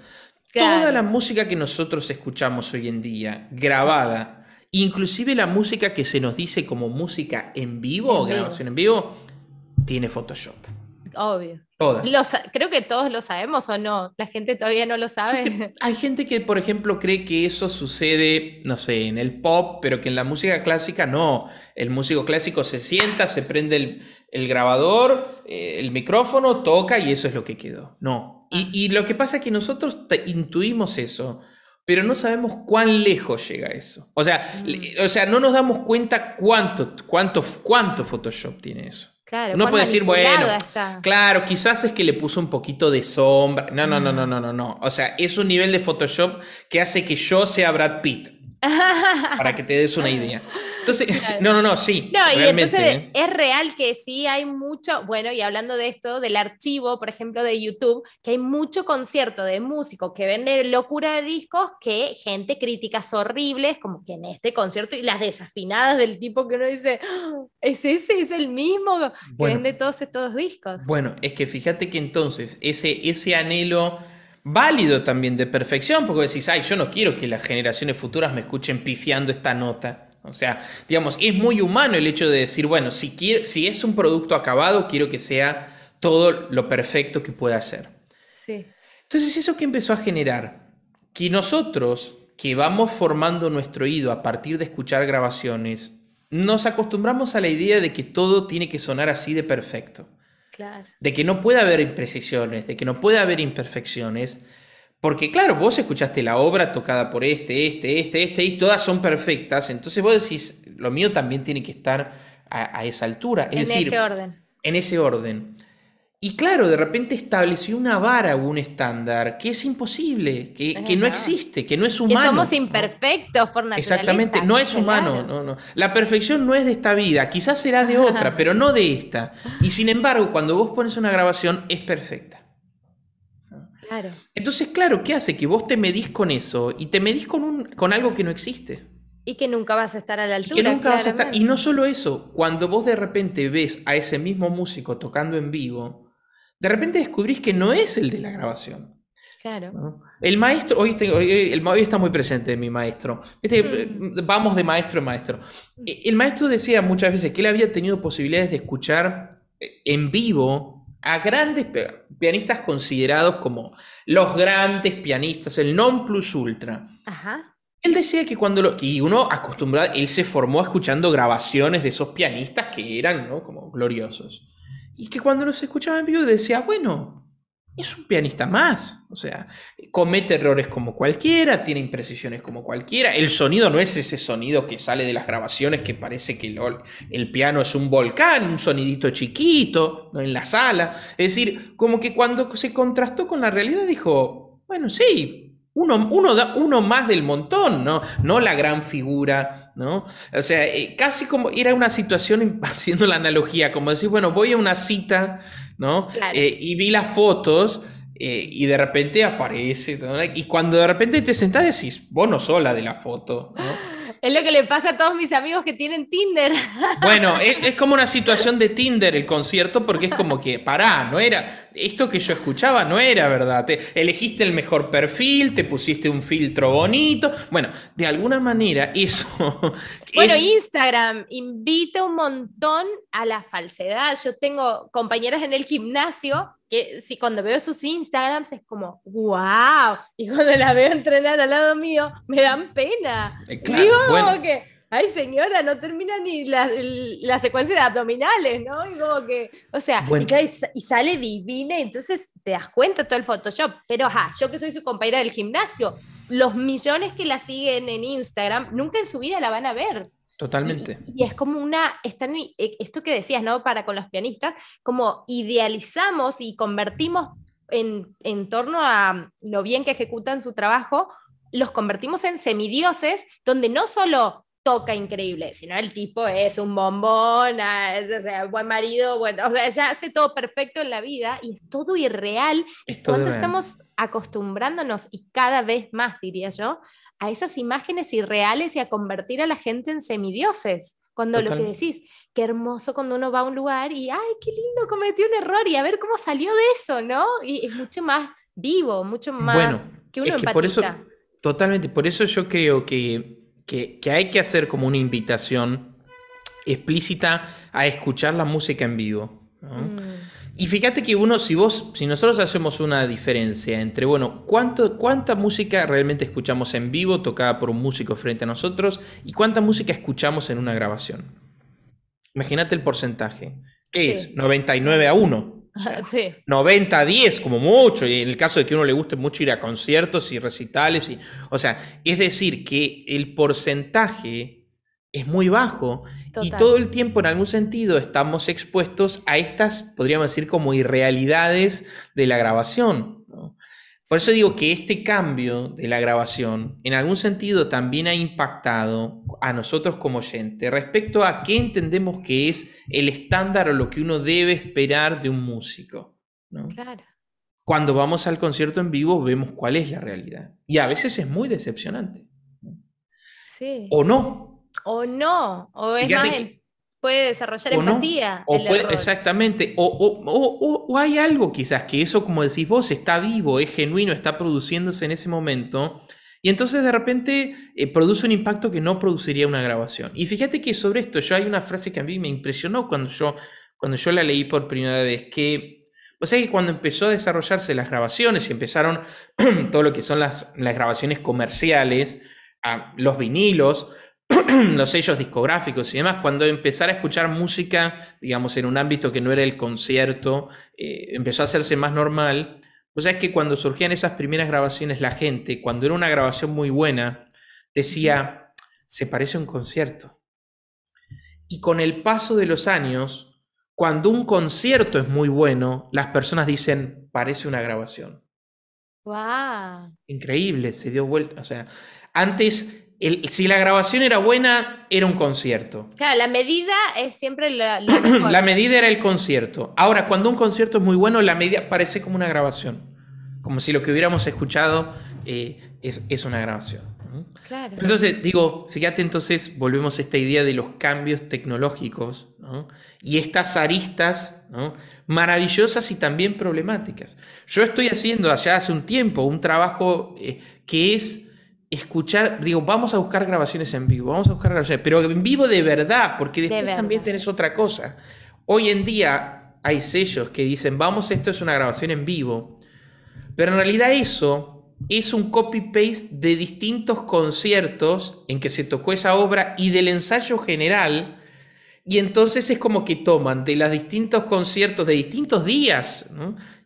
Toda la música que nosotros escuchamos hoy en día, grabada, inclusive la música que se nos dice como música en vivo, grabación en vivo, tiene Photoshop. Obvio. creo que todos lo sabemos o no. La gente todavía no lo sabe. hay gente que, por ejemplo, cree que eso sucede, no sé, en el pop, pero que en la música clásica no. El músico clásico se sienta, se prende el, grabador, eh, el micrófono, toca y eso es lo que quedó. No. Y, lo que pasa es que nosotros intuimos eso, pero no sabemos cuán lejos llega eso. O sea, mm. o sea no nos damos cuenta cuánto, cuánto Photoshop tiene eso. Claro, no puede decir, bueno, claro, quizás es que le puso un poquito de sombra. No, no, no, no, mm. no, no, no. O sea, es un nivel de Photoshop que hace que yo sea Brad Pitt para que te des una idea. Entonces, no, no, no, sí. ¿eh? es real que sí hay mucho, bueno, y hablando de esto, del archivo, por ejemplo, de YouTube, que hay mucho concierto de músicos que venden locura de discos que gente críticas horribles, como que en este concierto, y las desafinadas del tipo que uno dice, ah, es ese, es el mismo que vende todos estos discos. Bueno, es que fíjate que entonces ese, ese anhelo válido también de perfección, porque decís, ay, yo no quiero que las generaciones futuras me escuchen pifiando esta nota. O sea, digamos, es muy humano el hecho de decir, bueno, si, si es un producto acabado, quiero que sea todo lo perfecto que pueda ser. Sí. Entonces, eso que empezó a generar, que nosotros, que vamos formando nuestro oído a partir de escuchar grabaciones, nos acostumbramos a la idea de que todo tiene que sonar así de perfecto. De que no puede haber imprecisiones, de que no puede haber imperfecciones, porque claro, vos escuchaste la obra tocada por este, este, este, este, y todas son perfectas, entonces vos decís, lo mío también tiene que estar a, esa altura. Es en ese orden. En ese orden. Y claro, de repente estableció una vara o un estándar que es imposible, que, no existe, que no es humano. Que somos imperfectos por naturaleza. Exactamente, no es humano. No, La perfección no es de esta vida, quizás será de otra, pero no de esta. Y sin embargo, cuando vos pones una grabación, es perfecta. Claro. Entonces, claro, ¿qué hace? Que vos te medís con eso y te medís con, un, con algo que no existe. Y que nunca vas a estar a la altura. que nunca Y no solo eso, cuando vos de repente ves a ese mismo músico tocando en vivo, de repente descubrís que no es el de la grabación. Claro. El maestro, este, hoy, está muy presente mi maestro. Mm. Eh, vamos de maestro en maestro. Mm. E, el maestro decía muchas veces que él había tenido posibilidades de escuchar eh, en vivo a grandes pianistas considerados como los grandes pianistas, el non plus ultra. Ajá. Él decía que cuando y uno acostumbrado, él se formó escuchando grabaciones de esos pianistas que eran como gloriosos. Y que cuando los escuchaba en vivo decía, bueno, es un pianista más. O sea, comete errores como cualquiera, tiene imprecisiones como cualquiera. El sonido no es ese sonido que sale de las grabaciones que parece que el, el piano es un volcán, un sonidito chiquito ¿no? en la sala. Es decir, como que cuando se contrastó con la realidad dijo, bueno, sí, uno, da, uno más del montón, ¿no? No la gran figura, ¿no? O sea, eh, casi como era una situación, haciendo la analogía, como decir, bueno, voy a una cita, ¿no? Eh, y vi las fotos eh, y de repente aparece, Y cuando de repente te sentás decís, vos no sola de la foto, ¿no? Es lo que le pasa a todos mis amigos que tienen Tinder. Bueno, es, como una situación de Tinder el concierto, porque es como que, pará, no era, esto que yo escuchaba no era verdad. elegiste el mejor perfil, te pusiste un filtro bonito. Bueno, de alguna manera eso. Bueno, Instagram invita un montón a la falsedad. Yo tengo compañeras en el gimnasio si cuando veo sus Instagrams es como, wow, y cuando la veo entrenar al lado mío, me dan pena. Eh, Digo, como que, ay señora, no termina ni la, secuencia de abdominales, ¿no? Y como que, o sea, y, sale divina, entonces te das cuenta todo el Photoshop, pero ajá, yo que soy su compañera del gimnasio, los millones que la siguen en Instagram, nunca en su vida la van a ver. Totalmente. Y, es como una, eh, esto que decías, ¿no? Para con los pianistas, como idealizamos y convertimos en, torno a lo bien que ejecutan su trabajo, los convertimos en semidioses, donde no solo toca increíble, sino el tipo es un bombón, ah, o sea, buen marido, bueno, o sea, ya hace todo perfecto en la vida y es todo irreal. y cuando estamos acostumbrándonos y cada vez más, diría yo, esas imágenes irreales y a convertir a la gente en semidioses. Cuando lo que decís, qué hermoso cuando uno va a un lugar y, ay, qué lindo, cometió un error y a ver cómo salió de eso, ¿no? Y es mucho más vivo, mucho más que uno es que Por eso, totalmente, por eso yo creo que, que, hay que hacer como una invitación explícita a escuchar la música en vivo. ¿no? Mm. Y fíjate que uno, si vos, si nosotros hacemos una diferencia entre, bueno, cuánto, cuánta música realmente escuchamos en vivo, tocada por un músico frente a nosotros, y cuánta música escuchamos en una grabación. Imagínate el porcentaje. ¿Qué es? 99 a 1. sí. 90 a 10 como mucho, y en el caso de que uno le guste mucho ir a conciertos y recitales, y, o sea, es decir, que el porcentaje es muy bajo y todo el tiempo en algún sentido estamos expuestos a estas, podríamos decir, como irrealidades de la grabación. Por eso digo que este cambio de la grabación en algún sentido también ha impactado a nosotros como oyente respecto a qué entendemos que es el estándar o lo que uno debe esperar de un músico. Cuando vamos al concierto en vivo vemos cuál es la realidad y a veces es muy decepcionante. Sí. O no, o no, o es más, puede desarrollar empatía. o exactamente, o, hay algo quizás que eso, como decís vos, está vivo, es genuino, está produciéndose en ese momento. Y entonces de repente eh, produce un impacto que no produciría una grabación. Y fíjate que sobre esto, yo hay una frase que a mí me impresionó cuando yo, cuando yo la leí por primera vez, que o sea que cuando empezó a desarrollarse las grabaciones y empezaron todo lo que son las, las grabaciones comerciales, los vinilos, los sellos discográficos y demás, cuando empezar a escuchar música, digamos, en un ámbito que no era el concierto, eh, empezó a hacerse más normal. O sea, es que cuando surgían esas primeras grabaciones, la gente, cuando era una grabación muy buena, decía, se parece a un concierto. Y con el paso de los años, cuando un concierto es muy bueno, las personas dicen, parece una grabación. ¡Wow! Increíble, se dio vuelta. O sea, antes si la grabación era buena, era un concierto. Claro, la medida es siempre la... La, medida era el concierto. Ahora, cuando un concierto es muy bueno, la medida parece como una grabación. Como si lo que hubiéramos escuchado eh, es, es, una grabación. Claro. Entonces, digo, fíjate, entonces volvemos a esta idea de los cambios tecnológicos y estas aristas maravillosas y también problemáticas. Yo estoy haciendo allá hace un tiempo un trabajo eh, que es escuchar, digo, vamos a buscar grabaciones en vivo, vamos a buscar grabaciones, pero en vivo de verdad, porque después también tenés otra cosa. Hoy en día hay sellos que dicen, vamos, esto es una grabación en vivo, pero en realidad eso es un copy-paste de distintos conciertos en que se tocó esa obra y del ensayo general, y entonces es como que toman de los distintos conciertos de distintos días,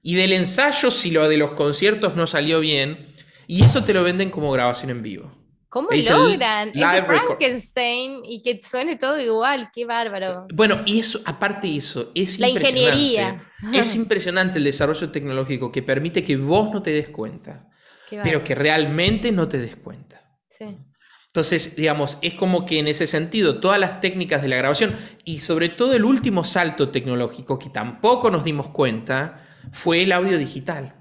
y del ensayo, si lo de los conciertos no salió bien, y eso te lo venden como grabación en vivo. ¿Cómo logran? Es Frankenstein y que suene todo igual, qué bárbaro. Bueno, y eso, aparte de eso, es La ingeniería. Es impresionante el desarrollo tecnológico que permite que vos no te des cuenta, pero que realmente no te des cuenta. Sí. Entonces, digamos, es como que en ese sentido, todas las técnicas de la grabación y sobre todo el último salto tecnológico que tampoco nos dimos cuenta fue el audio digital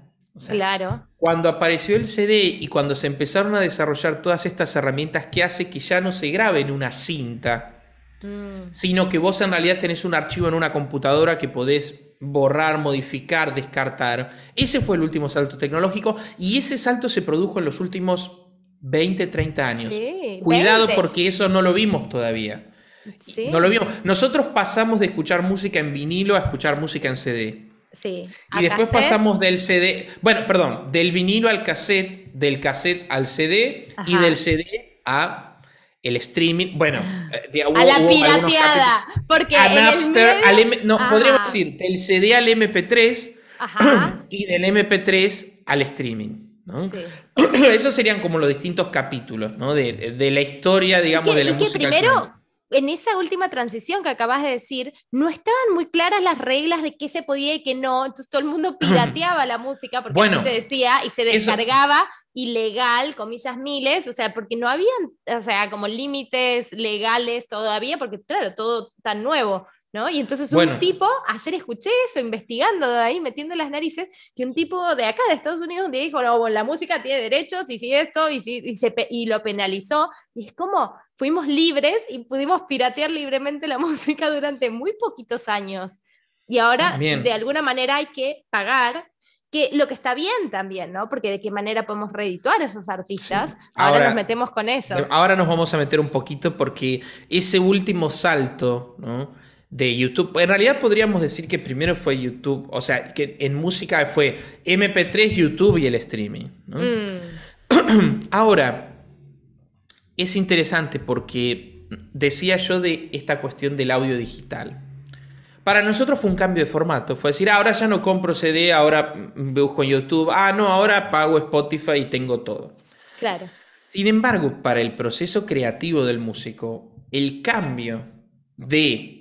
claro. Cuando apareció el CD y cuando se empezaron a desarrollar todas estas herramientas que hace que ya no se grabe en una cinta, mm. sino que vos en realidad tenés un archivo en una computadora que podés borrar, modificar, descartar. Ese fue el último salto tecnológico y ese salto se produjo en los últimos 20, 30 años. Cuidado porque eso no lo vimos todavía. No lo vimos. Nosotros pasamos de escuchar música en vinilo a escuchar música en CD. Y después pasamos del CD, bueno, perdón, del vinilo al cassette, del cassette al CD y del CD a el streaming, bueno, eh, de, a la pirateada, porque a Napster, no, podríamos decir del CD al MP3 y del MP3 al streaming. ¿no? Esos serían como los distintos capítulos ¿no? de, la historia, digamos, de la música. Que en esa última transición que acabas de decir, no estaban muy claras las reglas de qué se podía y qué no, entonces todo el mundo pirateaba la música, porque así se decía, y se descargaba ilegal, comillas miles, o sea, porque no habían, o sea, como límites legales todavía, porque claro, todo tan nuevo. ¿No? Y entonces un tipo, ayer escuché eso, investigando de ahí, metiendo las narices, que un tipo de acá, de Estados Unidos, dijo, no, la música tiene derechos, y si esto, y, si, y lo penalizó. Y es como, fuimos libres y pudimos piratear libremente la música durante muy poquitos años. Y ahora, de alguna manera, hay que pagar que lo que está bien también, ¿no? Porque de qué manera podemos redituar a esos artistas. Ahora, ahora, nos metemos con eso. Ahora nos vamos a meter un poquito porque ese último salto, ¿no? de YouTube. En realidad podríamos decir que primero fue YouTube, o sea, que en música fue MP3, YouTube y el streaming. Mm. Ahora, es interesante porque decía yo de esta cuestión del audio digital. Para nosotros fue un cambio de formato, fue decir, ah, ahora ya no compro CD, ahora busco en YouTube, ah, no, ahora pago Spotify y tengo todo. Claro. Sin embargo, para el proceso creativo del músico, el cambio de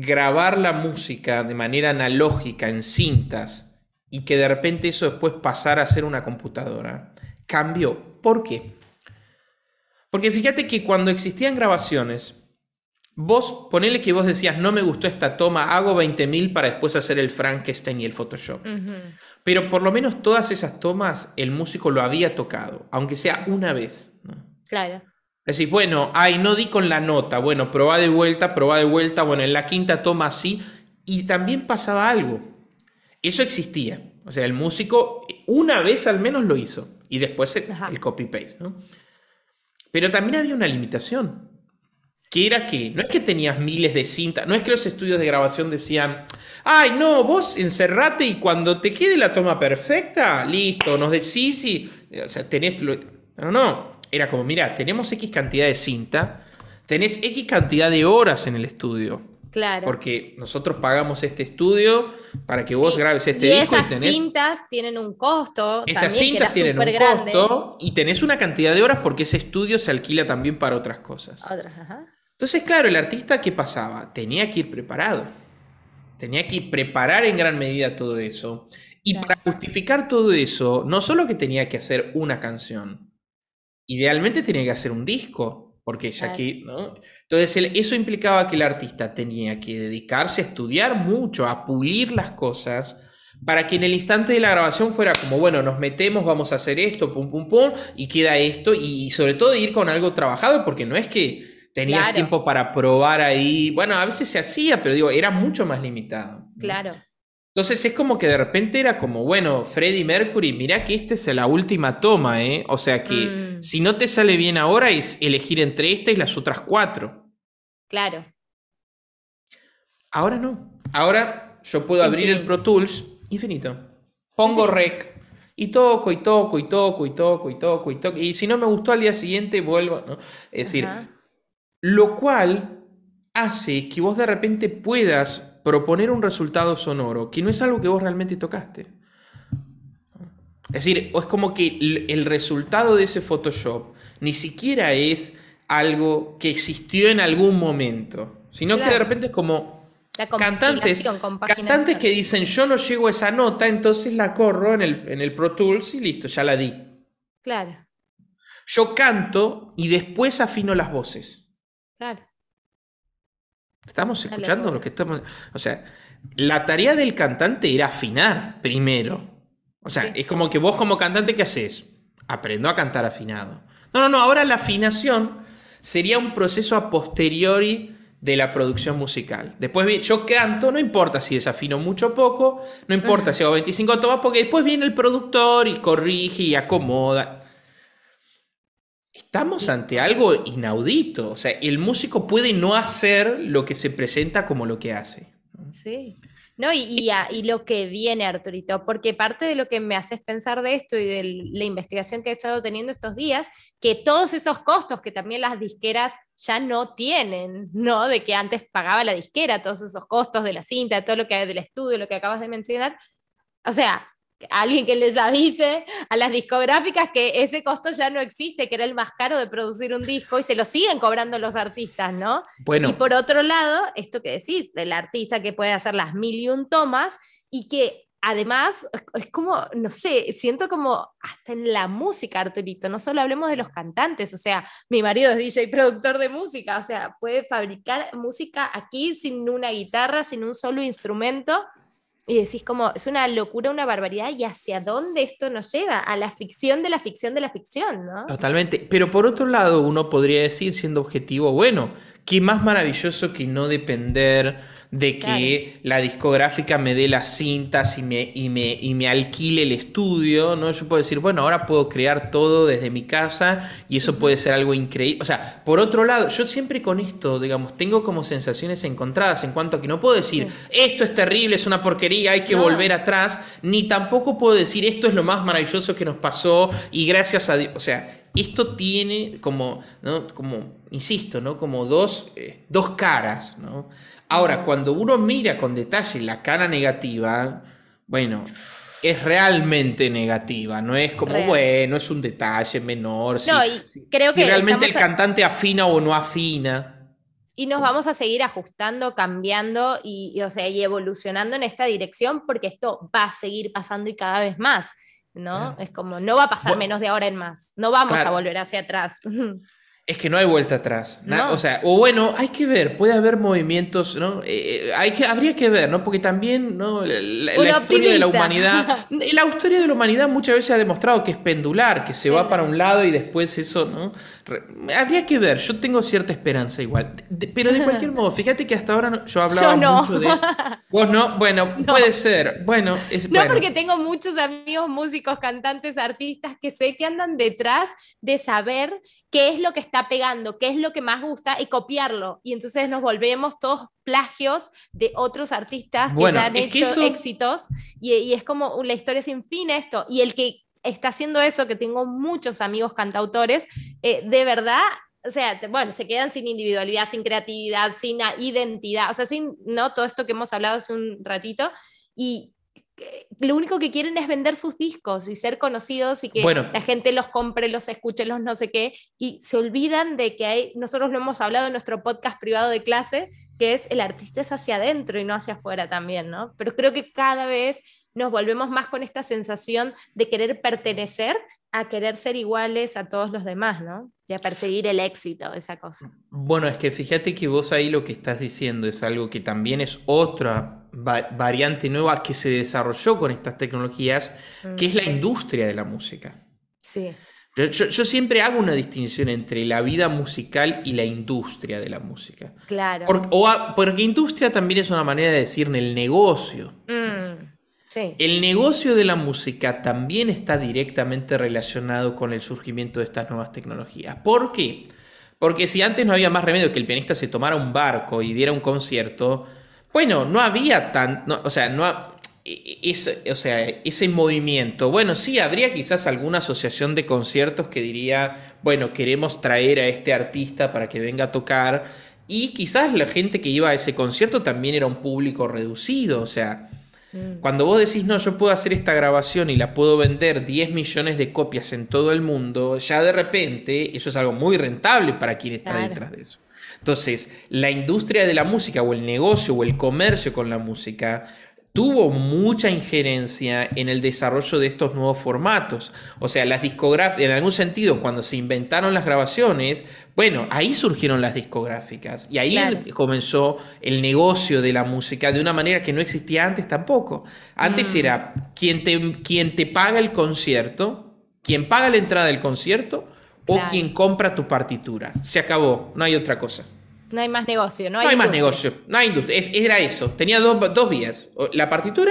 grabar la música de manera analógica en cintas y que de repente eso después pasara a ser una computadora, cambió. ¿Por qué? Porque fíjate que cuando existían grabaciones, vos ponele que vos decías, no me gustó esta toma, hago 20.000 para después hacer el Frankenstein y el Photoshop. Pero por lo menos todas esas tomas el músico lo había tocado, aunque sea una vez. Claro. Decís, bueno, ay, no di con la nota, bueno, probá de vuelta, probá de vuelta, bueno, en la quinta toma así. Y también pasaba algo. Eso existía. O sea, el músico una vez al menos lo hizo. Y después el, copy-paste, ¿no? Pero también había una limitación. Que era que no es que tenías miles de cintas, no es que los estudios de grabación decían, ay, no, vos encerrate y cuando te quede la toma perfecta, listo, nos decís y. O sea, tenés. No, no. Era como, mira, tenemos X cantidad de cinta, tenés X cantidad de horas en el estudio. Claro. Porque nosotros pagamos este estudio para que vos grabes este y Esas cintas tienen un costo. Esas cintas tienen un costo y tenés una cantidad de horas porque ese estudio se alquila también para otras cosas. Otras, Entonces, claro, el artista, ¿qué pasaba? Tenía que ir preparado. Tenía que preparar en gran medida todo eso. Y para justificar todo eso, no solo que tenía que hacer una canción, idealmente tenía que hacer un disco, porque ya que, ¿no? Entonces eso implicaba que el artista tenía que dedicarse a estudiar mucho, a pulir las cosas, para que en el instante de la grabación fuera como, bueno, nos metemos, vamos a hacer esto, pum, pum, pum, y queda esto, y, sobre todo ir con algo trabajado, porque no es que tenías tiempo para probar ahí, bueno, a veces se hacía, pero digo, era mucho más limitado. Claro. Entonces es como que de repente era como, bueno, Freddy Mercury, mirá que esta es la última toma, ¿eh? O sea que mm. si no te sale bien ahora es elegir entre esta y las otras cuatro. Claro. Ahora no. Ahora yo puedo abrir el Pro Tools, infinito. Pongo rec y toco y toco y toco y toco y toco y toco. Y si no me gustó al día siguiente vuelvo, ¿no? Es decir, lo cual hace que vos de repente puedas proponer un resultado sonoro que no es algo que vos realmente tocaste. Es decir, o es como que el resultado de ese Photoshop ni siquiera es algo que existió en algún momento, sino que de repente es como cantantes, cantantes que dicen yo no llego a esa nota, entonces la corro en el, en el Pro Tools y listo, ya la di. Claro. Yo canto y después afino las voces. Claro. Estamos escuchando lo que estamos. O sea, la tarea del cantante era afinar primero. O sea, es como que vos, como cantante, ¿qué haces? Aprendo a cantar afinado. No, no, no. Ahora la afinación sería un proceso a posteriori de la producción musical. Después yo canto, no importa si desafino mucho o poco, no importa si hago 25 tomas, porque después viene el productor y corrige y acomoda. Estamos ante algo inaudito. O sea, el músico puede no hacer lo que se presenta como lo que hace. Sí. No, y, y, lo que viene, Arturito, porque parte de lo que me haces pensar de esto y de la investigación que he estado teniendo estos días, que todos esos costos que también las disqueras ya no tienen, ¿no? De que antes pagaba la disquera, todos esos costos de la cinta, todo lo que hay del estudio, lo que acabas de mencionar. O sea, alguien que les avise a las discográficas que ese costo ya no existe, que era el más caro de producir un disco y se lo siguen cobrando los artistas, ¿no? Bueno. Y por otro lado, esto que decís, del artista que puede hacer las mil y un tomas y que además es como, no sé, siento como hasta en la música, Arturito, no solo hablemos de los cantantes, o sea, mi marido es DJ productor de música, o sea, puede fabricar música aquí sin una guitarra, sin un solo instrumento y decís como, es una locura, una barbaridad, y hacia dónde esto nos lleva, a la ficción de la ficción de la ficción, ¿no? Totalmente, pero por otro lado uno podría decir, siendo objetivo, bueno, qué más maravilloso que no depender de que la discográfica me dé las cintas y me, y me, y me alquile el estudio, ¿no? Yo puedo decir, bueno, ahora puedo crear todo desde mi casa y eso puede ser algo increíble. O sea, por otro lado, yo siempre con esto, digamos, tengo como sensaciones encontradas en cuanto a que no puedo decir, esto es terrible, es una porquería, hay que volver atrás, ni tampoco puedo decir, esto es lo más maravilloso que nos pasó y gracias a Dios, o sea, esto tiene como, ¿no? como insisto, ¿no? como dos, eh, dos caras, ¿no? Ahora, cuando uno mira con detalle la cara negativa, bueno, es realmente negativa, no es como, bueno, es un detalle menor. No, creo que. realmente el cantante afina o no afina. Y nos vamos a seguir ajustando, cambiando y, o sea, evolucionando en esta dirección porque esto va a seguir pasando y cada vez más. ¿no? Es como, no va a pasar menos de ahora en más, no vamos a volver hacia atrás. Es que no hay vuelta atrás. O sea, o bueno, hay que ver, puede haber movimientos, ¿no? Eh, eh, hay que, habría que ver, ¿no? Porque también, ¿no? La, historia de la humanidad. la historia de la humanidad muchas veces ha demostrado que es pendular, que se va para un lado y después eso, ¿no? habría que ver, yo tengo cierta esperanza igual. pero de cualquier modo, fíjate que hasta ahora yo hablaba no. mucho de. Vos no, bueno, puede ser. Bueno, es No, porque tengo muchos amigos músicos, cantantes, artistas que sé que andan detrás de saber qué es lo que está pegando, qué es lo que más gusta y copiarlo. Y entonces nos volvemos todos plagios de otros artistas que ya han hecho éxitos. Y, es como la historia sin fin esto. Y el que está haciendo eso, que tengo muchos amigos cantautores, eh, de verdad o sea, bueno, se quedan sin individualidad, sin creatividad, sin identidad, o sea, sin, ¿no? Todo esto que hemos hablado hace un ratito. Y lo único que quieren es vender sus discos y ser conocidos y que la gente los compre, los escuche, los no sé qué, y se olvidan de que hay, nosotros lo hemos hablado en nuestro podcast privado de clase, que es el artista es hacia adentro y no hacia afuera también, ¿no? Pero creo que cada vez nos volvemos más con esta sensación de querer pertenecer a querer ser iguales a todos los demás, ¿no? Y a perseguir el éxito, esa cosa. Bueno, es que fíjate que vos ahí lo que estás diciendo es algo que también es otra variante nueva que se desarrolló con estas tecnologías, que es la industria de la música. Sí. Yo, siempre hago una distinción entre la vida musical y la industria de la música. Claro. porque industria también es una manera de decir el negocio. Mm, sí. El negocio de la música también está directamente relacionado con el surgimiento de estas nuevas tecnologías. ¿Por qué? Porque si antes no había más remedio que el pianista se tomara un barco y diera un concierto, bueno, no había tan, o sea, no ese, o sea, ese movimiento. Bueno, sí, habría quizás alguna asociación de conciertos que diría, bueno, queremos traer a este artista para que venga a tocar. Y quizás la gente que iba a ese concierto también era un público reducido. O sea, mm. cuando vos decís, no, yo puedo hacer esta grabación y la puedo vender 10 millones de copias en todo el mundo, ya de repente eso es algo muy rentable para quien está detrás de eso. Entonces, la industria de la música o el negocio o el comercio con la música tuvo mucha injerencia en el desarrollo de estos nuevos formatos. O sea, las discográficas, en algún sentido, cuando se inventaron las grabaciones, bueno, ahí surgieron las discográficas y ahí comenzó el negocio de la música de una manera que no existía antes tampoco. Antes mm. era quien te, quien te paga el concierto, quien paga la entrada del concierto, o quien compra tu partitura. Se acabó, no hay otra cosa. No hay más negocio, no hay, no hay más negocio, no era eso, tenía dos, dos vías, la partitura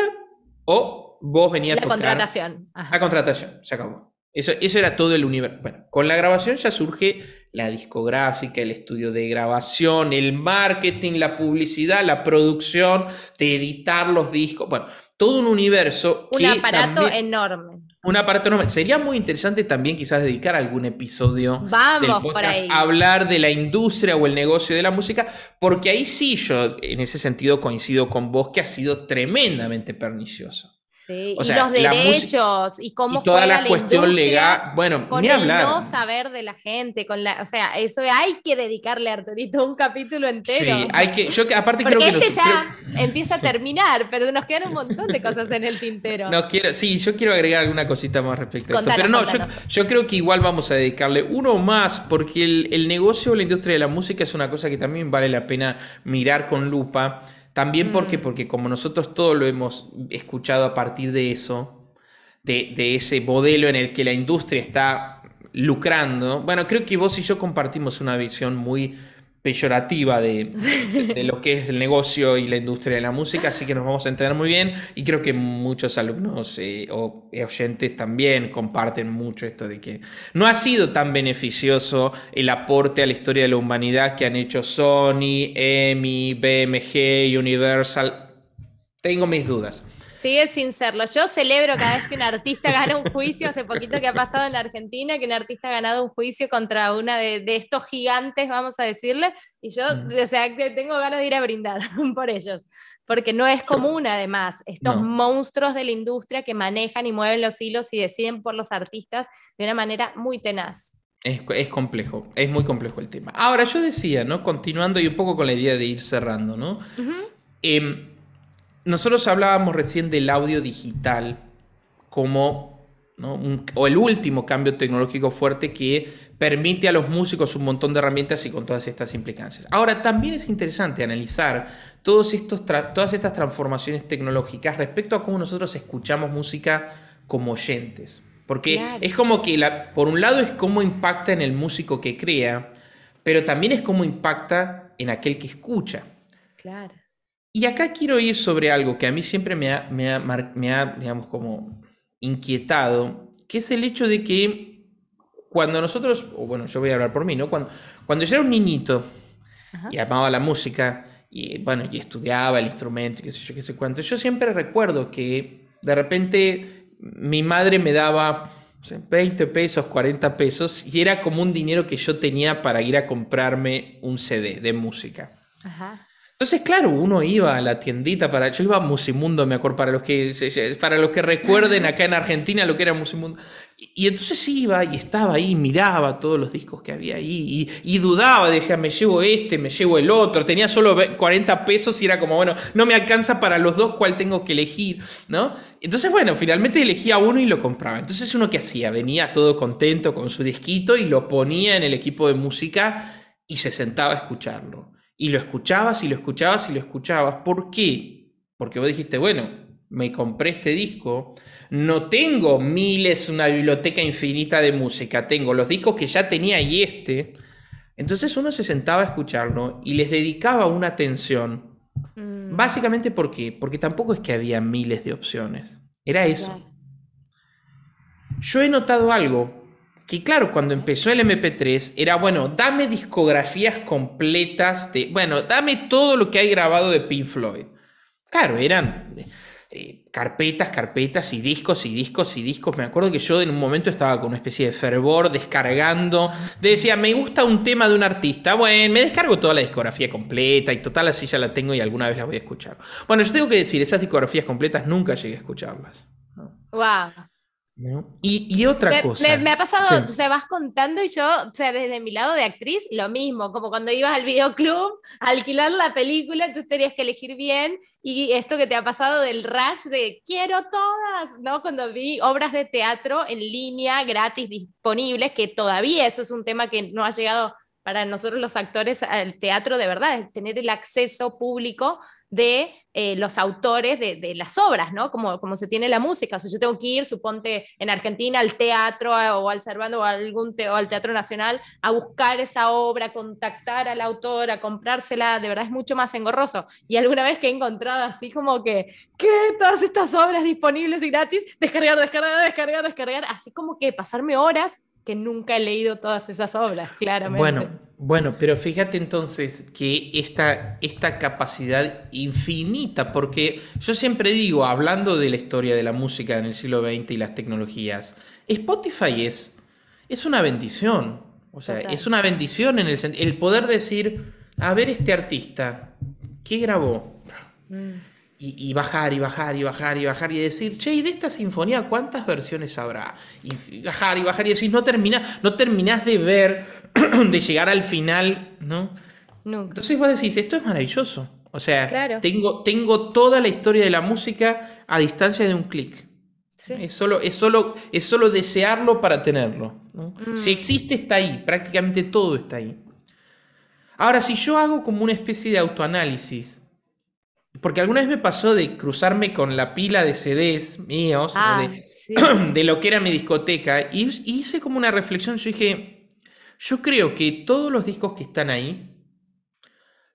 o vos venías a tocar. La contratación. La contratación, se acabó. Eso, eso era todo el universo. Bueno, con la grabación ya surge la discográfica, el estudio de grabación, el marketing, la publicidad, la producción, de editar los discos. Bueno, todo un universo. Un aparato enorme. Una parte Sería muy interesante también quizás dedicar algún episodio del podcast a hablar de la industria o el negocio de la música, porque ahí sí yo en ese sentido coincido con vos que ha sido tremendamente pernicioso y los derechos y cómo toda la, cuestión legal, bueno, con ni hablar. El no saber de la gente, con la, o sea, eso hay que dedicarle a Arturito un capítulo entero. Sí, hay que, yo aparte Porque este ya empieza a terminar, pero nos quedan un montón de cosas en el tintero. No quiero, sí, yo quiero agregar alguna cosita más respecto a esto, pero no, yo, yo, creo que igual vamos a dedicarle uno más porque el, el negocio, la industria de la música es una cosa que también vale la pena mirar con lupa también porque, mm. porque como nosotros todos lo hemos escuchado a partir de eso, de, de, ese modelo en el que la industria está lucrando, bueno, creo que vos y yo compartimos una visión muy peyorativa de, lo que es el negocio y la industria de la música, así que nos vamos a entender muy bien y creo que muchos alumnos eh, o eh, oyentes también comparten mucho esto de que no ha sido tan beneficioso el aporte a la historia de la humanidad que han hecho Sony, EMI, BMG, Universal. Tengo mis dudas. Sigue sin serlo. Yo celebro cada vez que un artista gana un juicio, hace poquito que ha pasado en la Argentina, que un artista ha ganado un juicio contra una de, estos gigantes, vamos a decirle, y yo mm. o tengo ganas de ir a brindar por ellos, porque no es común además, estos monstruos de la industria que manejan y mueven los hilos y deciden por los artistas de una manera muy tenaz. Es, complejo, es muy complejo el tema. Ahora, yo decía, ¿no? Continuando y un poco con la idea de ir cerrando, ¿no? nosotros hablábamos recién del audio digital como o el último cambio tecnológico fuerte que permite a los músicos un montón de herramientas y con todas estas implicancias. Ahora, también es interesante analizar todos estos todas estas transformaciones tecnológicas respecto a cómo nosotros escuchamos música como oyentes. Porque es como que, por un lado, es cómo impacta en el músico que crea, pero también es cómo impacta en aquel que escucha. Claro. Y acá quiero ir sobre algo que a mí siempre me ha, me ha, me digamos, como inquietado, que es el hecho de que cuando nosotros, o bueno, yo voy a hablar por mí, ¿no? Cuando, cuando yo era un niñito y amaba la música, y bueno, y estudiaba el instrumento, qué sé yo, qué sé cuánto, yo siempre recuerdo que de repente mi madre me daba 20 pesos, 40 pesos, y era como un dinero que yo tenía para ir a comprarme un CD de música. Ajá. Entonces, claro, uno iba a la tiendita para. Yo iba a Musimundo, me acuerdo, para los que, para los que recuerden acá en Argentina lo que era Musimundo. Y, y entonces iba y estaba ahí, miraba todos los discos que había ahí y, dudaba, decía, me llevo este, me llevo el otro. Tenía solo 40 pesos y era como, bueno, no me alcanza para los dos, ¿cuál tengo que elegir? ¿No? Entonces, bueno, finalmente elegía uno y lo compraba. Entonces, uno que hacía, venía todo contento con su disquito y lo ponía en el equipo de música y se sentaba a escucharlo. Y lo escuchabas y lo escuchabas y lo escuchabas. ¿Por qué? Porque vos dijiste, bueno, me compré este disco, no tengo miles, una biblioteca infinita de música, tengo los discos que ya tenía y este. Entonces uno se sentaba a escucharlo y les dedicaba una atención. Mm. Básicamente, ¿por qué? Porque tampoco es que había miles de opciones. Era eso. Yo he notado algo que claro, cuando empezó el MP3 era, bueno, dame discografías completas de, bueno, dame todo lo que hay grabado de Pink Floyd. Claro, eran eh, carpetas, carpetas y discos y discos y discos. Me acuerdo que yo en un momento estaba con una especie de fervor descargando. Decía, me gusta un tema de un artista. Bueno, me descargo toda la discografía completa y total así ya la tengo y alguna vez la voy a escuchar. Bueno, yo tengo que decir, esas discografías completas nunca llegué a escucharlas. Wow. Y, otra me, cosa. Me, ha pasado, sí. vas contando y yo, o sea, desde mi lado de actriz, lo mismo, como cuando ibas al videoclub a alquilar la película, tú tenías que elegir bien y esto que te ha pasado del rush de quiero todas, ¿no? Cuando vi obras de teatro en línea, gratis, disponibles, que todavía eso es un tema que no ha llegado para nosotros los actores al teatro de verdad, es tener el acceso público de eh, los autores de, las obras, ¿no? Como, como se tiene la música. O sea, yo tengo que ir, suponte, en Argentina al teatro o al Cervando algún o al Teatro Nacional a buscar esa obra, contactar al autor, a comprársela. De verdad es mucho más engorroso. Y alguna vez que he encontrado así como que, ¿qué? Todas estas obras disponibles y gratis, descargar, descargar, descargar, descargar. Así como que pasarme horas que nunca he leído todas esas obras, claramente. Bueno, bueno, pero fíjate entonces que esta, esta capacidad infinita, porque yo siempre digo, hablando de la historia de la música en el siglo XX y las tecnologías, Spotify es, es una bendición. O sea, es una bendición en el, el poder decir, a ver este artista, ¿qué grabó? Mm y, bajar y bajar y bajar y bajar y decir, che, ¿y de esta sinfonía cuántas versiones habrá? Y, bajar y bajar y decir, no, termina, no terminás de ver, de llegar al final, ¿no? Nunca. Entonces vos decís, esto es maravilloso. O sea, tengo, tengo toda la historia de la música a distancia de un clic. Es, solo, es, solo, es solo desearlo para tenerlo. Mm. Si existe, está ahí. Prácticamente todo está ahí. Ahora, si yo hago como una especie de autoanálisis porque alguna vez me pasó de cruzarme con la pila de CDs míos, ah, de, lo que era mi discoteca, y, hice como una reflexión, yo dije, yo creo que todos los discos que están ahí,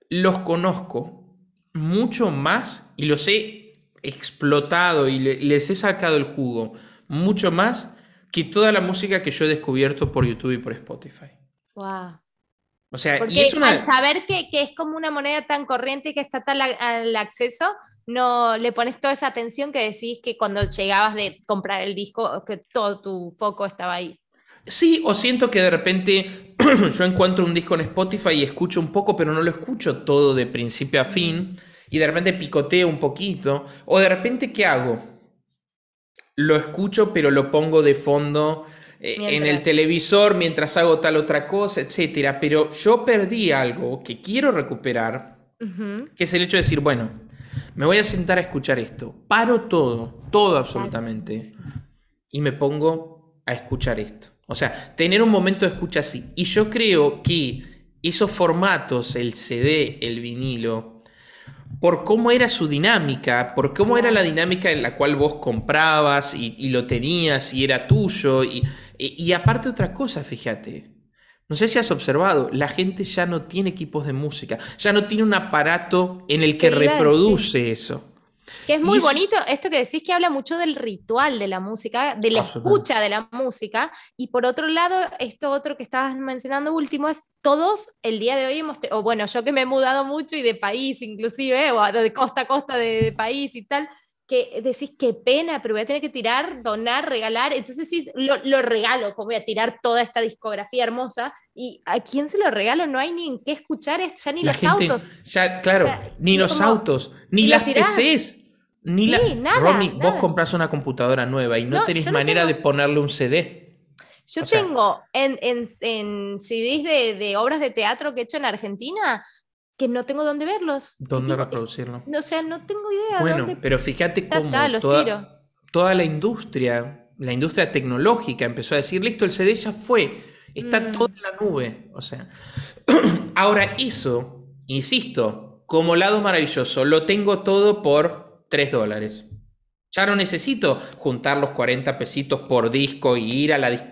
los conozco mucho más y los he explotado y les he sacado el jugo mucho más que toda la música que yo he descubierto por YouTube y por Spotify. Wow y es al saber que, es como una moneda tan corriente y que está tal al acceso, no le pones toda esa atención que decís que cuando llegabas de comprar el disco, que todo tu foco estaba ahí. Sí, o siento que de repente yo encuentro un disco en Spotify y escucho un poco, pero no lo escucho todo de principio a fin, y de repente picoteo un poquito, o de repente, ¿qué hago? Lo escucho, pero lo pongo de fondo eh, en el televisor mientras hago tal otra cosa, etcétera. Pero yo perdí algo que quiero recuperar, que es el hecho de decir, bueno, me voy a sentar a escuchar esto. Paro todo, todo absolutamente. Y me pongo a escuchar esto. O sea, tener un momento de escucha así. Y yo creo que esos formatos, el CD, el vinilo, por cómo era su dinámica, por cómo era la dinámica en la cual vos comprabas y, y lo tenías y era tuyo, e, y aparte otra cosa, fíjate, no sé si has observado, la gente ya no tiene equipos de música, ya no tiene un aparato en el que reproduce eso. Que es muy bonito esto que decís que habla mucho del ritual de la música, de la escucha de la música, y por otro lado, esto otro que estabas mencionando último es todos el día de hoy hemos, o bueno, yo que me he mudado mucho y de país inclusive, o de costa a costa de país y tal, que decís, qué pena, pero voy a tener que tirar, donar, regalar. Entonces sí, lo, regalo, como voy a tirar toda esta discografía hermosa. ¿Y a quién se lo regalo? No hay ni en qué escuchar esto, ya ni la los gente, autos. Ya, claro, ni los autos, ni, las PCs. Ni la... nada, vos compras una computadora nueva y no, tenéis tenés manera de ponerle un CD. Yo tengo en, CDs de, de obras de teatro que he hecho en Argentina, que no tengo dónde verlos. ¿Dónde reproducirlo? o sea, no tengo idea. Bueno, pero fíjate cómo toda, toda, la industria, la industria tecnológica empezó a decir, listo, el CD ya fue, está mm. todo en la nube. O sea, ahora eso, insisto, como lado maravilloso, lo tengo todo por 3 dólares. Ya no necesito juntar los 40 pesitos por disco y ir a la,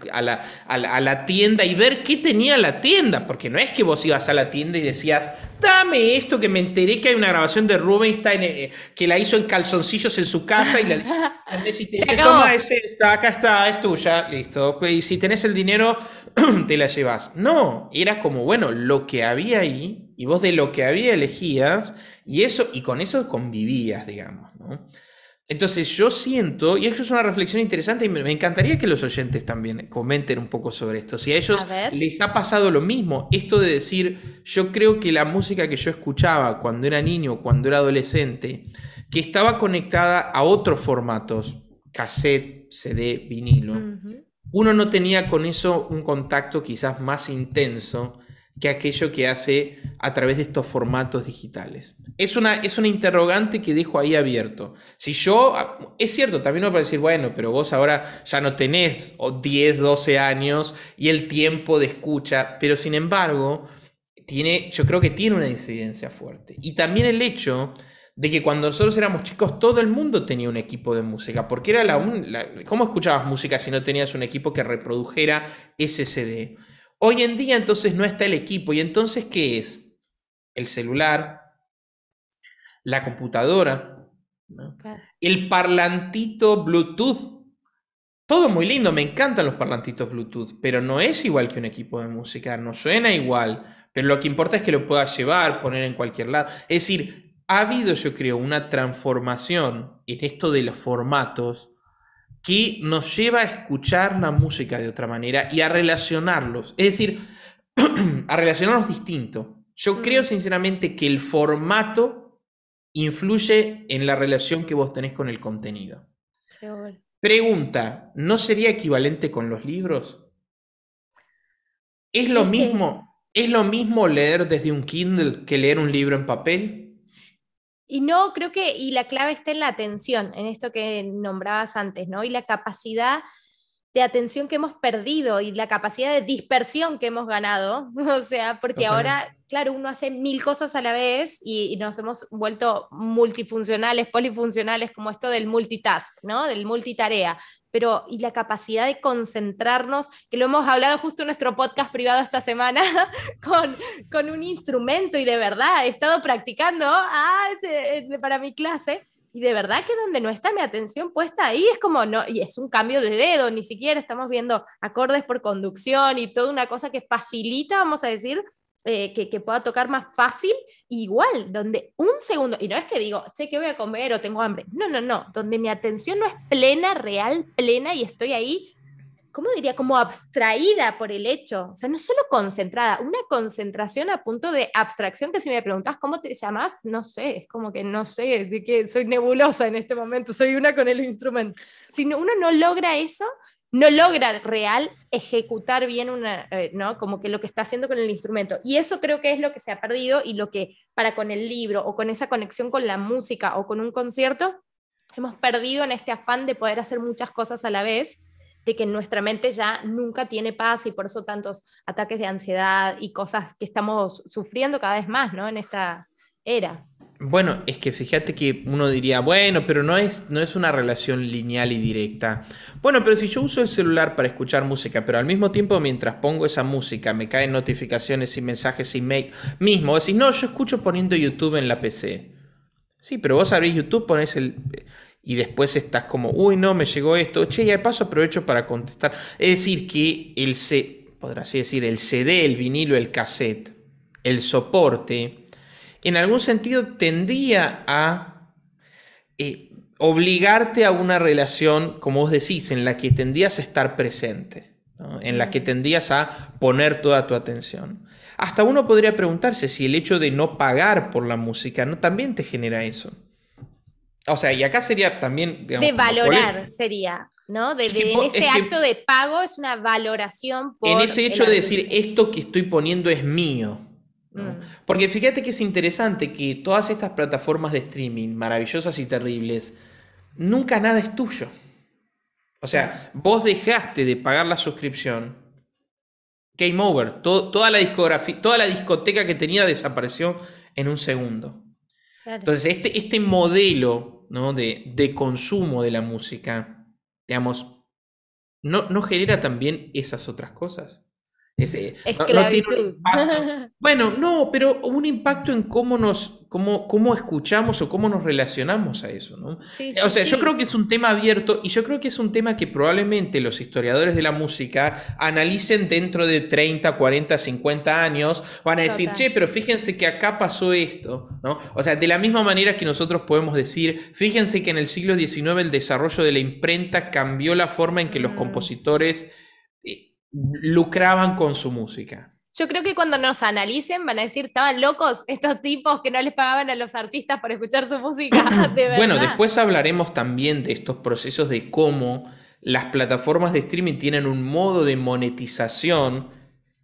a, la, tienda y ver qué tenía la tienda, porque no es que vos ibas a la tienda y decías, dame esto que me enteré que hay una grabación de Rubén eh, eh, que la hizo en calzoncillos en su casa y la... toma es acá está, es tuya, listo. Y si tenés el dinero, te la llevas. No, era como, bueno, lo que había ahí y vos de lo que había elegías y, eso, y con eso convivías, digamos, ¿no? Entonces yo siento, y eso es una reflexión interesante y me encantaría que los oyentes también comenten un poco sobre esto. Si a ellos les ha pasado lo mismo, esto de decir, yo creo que la música que yo escuchaba cuando era niño, cuando era adolescente, que estaba conectada a otros formatos, cassette, CD, vinilo, uno no tenía con eso un contacto quizás más intenso que aquello que hace a través de estos formatos digitales. Es una, es una interrogante que dejo ahí abierto. Si yo, ah, es cierto, también me puede decir, bueno, pero vos ahora ya no tenés 10, 12 años y el tiempo de escucha, pero sin embargo, tiene, yo creo que tiene una incidencia fuerte. Y también el hecho de que cuando nosotros éramos chicos todo el mundo tenía un equipo de música, porque era la, un, ¿cómo escuchabas música si no tenías un equipo que reprodujera ese CD? Hoy en día entonces no está el equipo. ¿Y entonces qué es? El celular, la computadora, el parlantito Bluetooth. Todo muy lindo, me encantan los parlantitos Bluetooth, pero no es igual que un equipo de música, no suena igual, pero lo que importa es que lo puedas llevar, poner en cualquier lado. Es decir, ha habido, yo creo, una transformación en esto de los formatos que nos lleva a escuchar la música de otra manera y a relacionarlos, es decir, a relacionarlos distinto. Yo mm. creo sinceramente que el formato influye en la relación que vos tenés con el contenido. Pregunta, ¿no sería equivalente con los libros? ¿Es lo, mismo, ¿Es lo mismo leer desde un Kindle que leer un libro en papel? Y no, creo que, y la clave está en la atención, en esto que nombrabas antes, ¿no? Y la capacidad de atención que hemos perdido y la capacidad de dispersión que hemos ganado. O sea, porque ahora, claro, uno hace mil cosas a la vez y, nos hemos vuelto multifuncionales, polifuncionales, como esto del multitask, ¿no? Del multitarea. Pero, y la capacidad de concentrarnos, que lo hemos hablado justo en nuestro podcast privado esta semana, con, con un instrumento y de verdad he estado practicando ah, este, para mi clase y de verdad que donde no está mi atención puesta ahí es como, no, y es un cambio de dedo, ni siquiera estamos viendo acordes por conducción y toda una cosa que facilita, vamos a decir, eh, que, que, pueda tocar más fácil, igual, donde un segundo, y no es que digo, sé que voy a comer o tengo hambre? No, no, no, donde mi atención no es plena, real, plena y estoy ahí ¿cómo diría? Como abstraída por el hecho, o sea, no solo concentrada, una concentración a punto de abstracción que si me preguntas cómo te llamas, no sé, es como que no sé, de que soy nebulosa en este momento, soy una con el instrumento. Si uno no logra eso, no logra real ejecutar bien una, eh, ¿no? Como que lo que está haciendo con el instrumento. Y eso creo que es lo que se ha perdido y lo que para con el libro o con esa conexión con la música o con un concierto, hemos perdido en este afán de poder hacer muchas cosas a la vez que nuestra mente ya nunca tiene paz y por eso tantos ataques de ansiedad y cosas que estamos sufriendo cada vez más, ¿no? En esta era. Bueno, es que fíjate que uno diría, bueno, pero no es, no es una relación lineal y directa. Bueno, pero si yo uso el celular para escuchar música, pero al mismo tiempo mientras pongo esa música me caen notificaciones y mensajes y mail mismo, decís, no, yo escucho poniendo YouTube en la PC. Sí, pero vos abrís YouTube, pones el, y después estás como, uy, no, me llegó esto, che, y de paso aprovecho para contestar. Es decir, que el, C, decir, el CD, el vinilo, el cassette, el soporte, en algún sentido tendía a eh, obligarte a una relación, como vos decís, en la que tendías a estar presente, en la que tendías a poner toda tu atención. Hasta uno podría preguntarse si el hecho de no pagar por la música no también te genera eso. O sea, y acá sería también... de valorar sería, ¿no? De, ese acto de pago es una valoración por... En ese hecho de decir, esto que estoy poniendo es mío. Mm. Porque fíjate que es interesante que todas estas plataformas de streaming, maravillosas y terribles, nunca nada es tuyo. O sea, vos dejaste de pagar la suscripción. came over. toda, la discografía, toda la discoteca que tenía desapareció en un segundo. Entonces, este, este modelo de, consumo de la música, digamos, no, ¿no genera también esas otras cosas? Ese, Esclavitud. No, bueno, no, pero hubo un impacto en cómo nos, cómo, cómo escuchamos o cómo nos relacionamos a eso, ¿no? o sea, yo creo que es un tema abierto y yo creo que es un tema que probablemente los historiadores de la música analicen dentro de 30, 40, 50 años, van a decir, che, pero fíjense que acá pasó esto, ¿no? O sea, de la misma manera que nosotros podemos decir, fíjense que en el siglo XIX el desarrollo de la imprenta cambió la forma en que los mm. compositores lucraban con su música. Yo creo que cuando nos analicen van a decir, estaban locos estos tipos que no les pagaban a los artistas por escuchar su música. Bueno, después hablaremos también de estos procesos de cómo las plataformas de streaming tienen un modo de monetización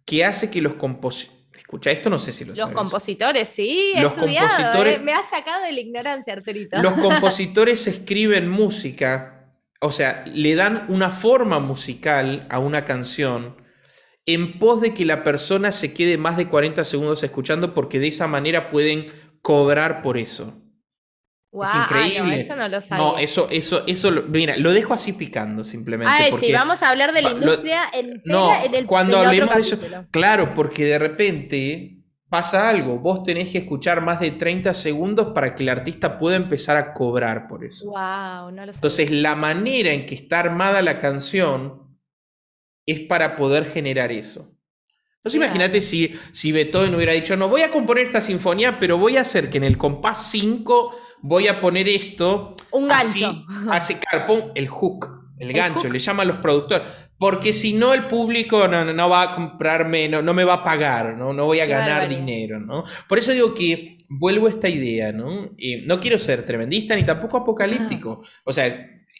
que hace que los compositores... Escucha, esto no sé si lo Los compositores, sí, los estudiado, eh, compositores, me ha sacado de la ignorancia, Arturito. Los compositores escriben música o sea, le dan una forma musical a una canción en pos de que la persona se quede más de 40 segundos escuchando porque de esa manera pueden cobrar por eso. es increíble. no, eso no lo sabía. No, eso, eso, eso, mira, lo dejo así picando simplemente. Ay, ah, sí, vamos a hablar de la industria en, no, en el, cuando hablemos de eso, claro, porque de repente pasa algo, vos tenés que escuchar más de 30 segundos para que el artista pueda empezar a cobrar por eso. Wow, no lo Entonces, la manera en que está armada la canción es para poder generar eso. Entonces, imagínate si, Beethoven hubiera dicho, no, voy a componer esta sinfonía, pero voy a hacer que en el compás 5 voy a poner esto. Un gancho. Hace carpón, el hook, el, gancho, le le llaman los productores. Porque si no, el público no, va a comprarme, no, me va a pagar, no, no voy a ganar dinero, ¿no? Por eso digo que vuelvo a esta idea, ¿no? no quiero ser tremendista ni tampoco apocalíptico. Ah. O sea,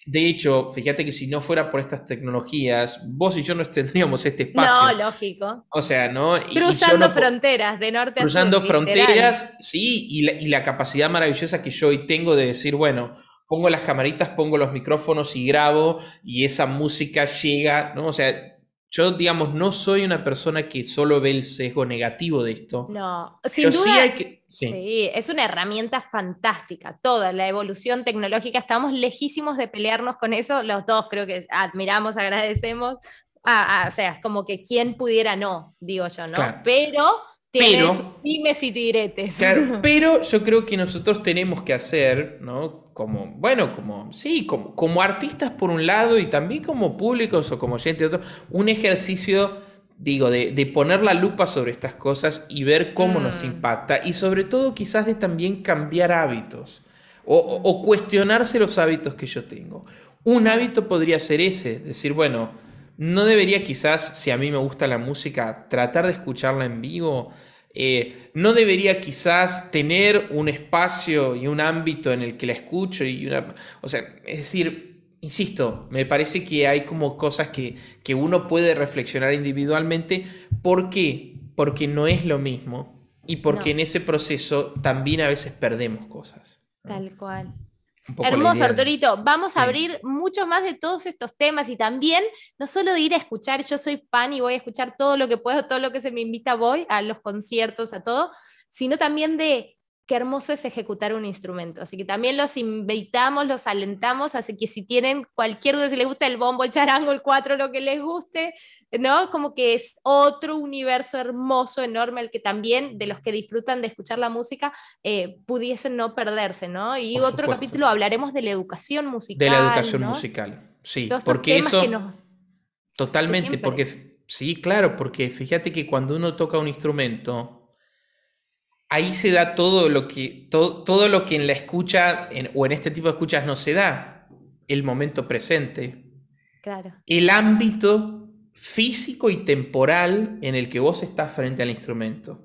de hecho, fíjate que si no fuera por estas tecnologías, vos y yo no tendríamos este espacio. No, lógico. O sea, ¿no? cruzando fronteras, de norte a sur. Cruzando fronteras, sí, y la capacidad maravillosa que yo hoy tengo de decir, bueno, pongo las camaritas, pongo los micrófonos y grabo y esa música llega, ¿no? O sea, yo, digamos, no soy una persona que solo ve el sesgo negativo de esto. No, sin duda. Sí, sí. es una herramienta fantástica. Toda la evolución tecnológica, estamos lejísimos de pelearnos con eso. Los dos creo que admiramos, agradecemos. o sea, es como que quien pudiera no, digo yo, ¿no? Pero pero, pero yo creo que nosotros tenemos que hacer, ¿no? Como, bueno, como, sí, como, como artistas por un lado y también como públicos o como gente de otro, un ejercicio, digo, de, poner la lupa sobre estas cosas y ver cómo nos mm. impacta y sobre todo quizás de también cambiar hábitos o cuestionarse los hábitos que yo tengo. Un hábito podría ser ese, decir, bueno, no debería quizás, si a mí me gusta la música, tratar de escucharla en vivo, eh, no debería quizás tener un espacio y un ámbito en el que la escucho y una, o sea, es decir, insisto, me parece que hay como cosas que, que uno puede reflexionar individualmente. ¿Por Porque no es lo mismo y porque en ese proceso también a veces perdemos cosas. Tal cual. Hermoso, Arturito. Vamos a abrir mucho más de todos estos temas y también, no solo de ir a escuchar, yo soy fan y voy a escuchar todo lo que puedo, todo lo que se me invita, voy a los conciertos, a todo, sino también de qué hermoso es ejecutar un instrumento. Así que también los invitamos, los alentamos, así que si tienen cualquier duda, si les gusta el bombo, el charango, el cuatro, lo que les guste, ¿no? Como que es otro universo hermoso, enorme, el que también de los que disfrutan de escuchar la música eh, pudiesen no perderse, ¿no? Y otro capítulo hablaremos de la educación musical. De la educación musical, sí. porque eso... Totalmente, porque... Sí, claro, porque fíjate que cuando uno toca un instrumento, ahí se da todo lo que, todo lo que en la escucha o en este tipo de escuchas no se da. El momento presente. Claro. El ámbito físico y temporal en el que vos estás frente al instrumento.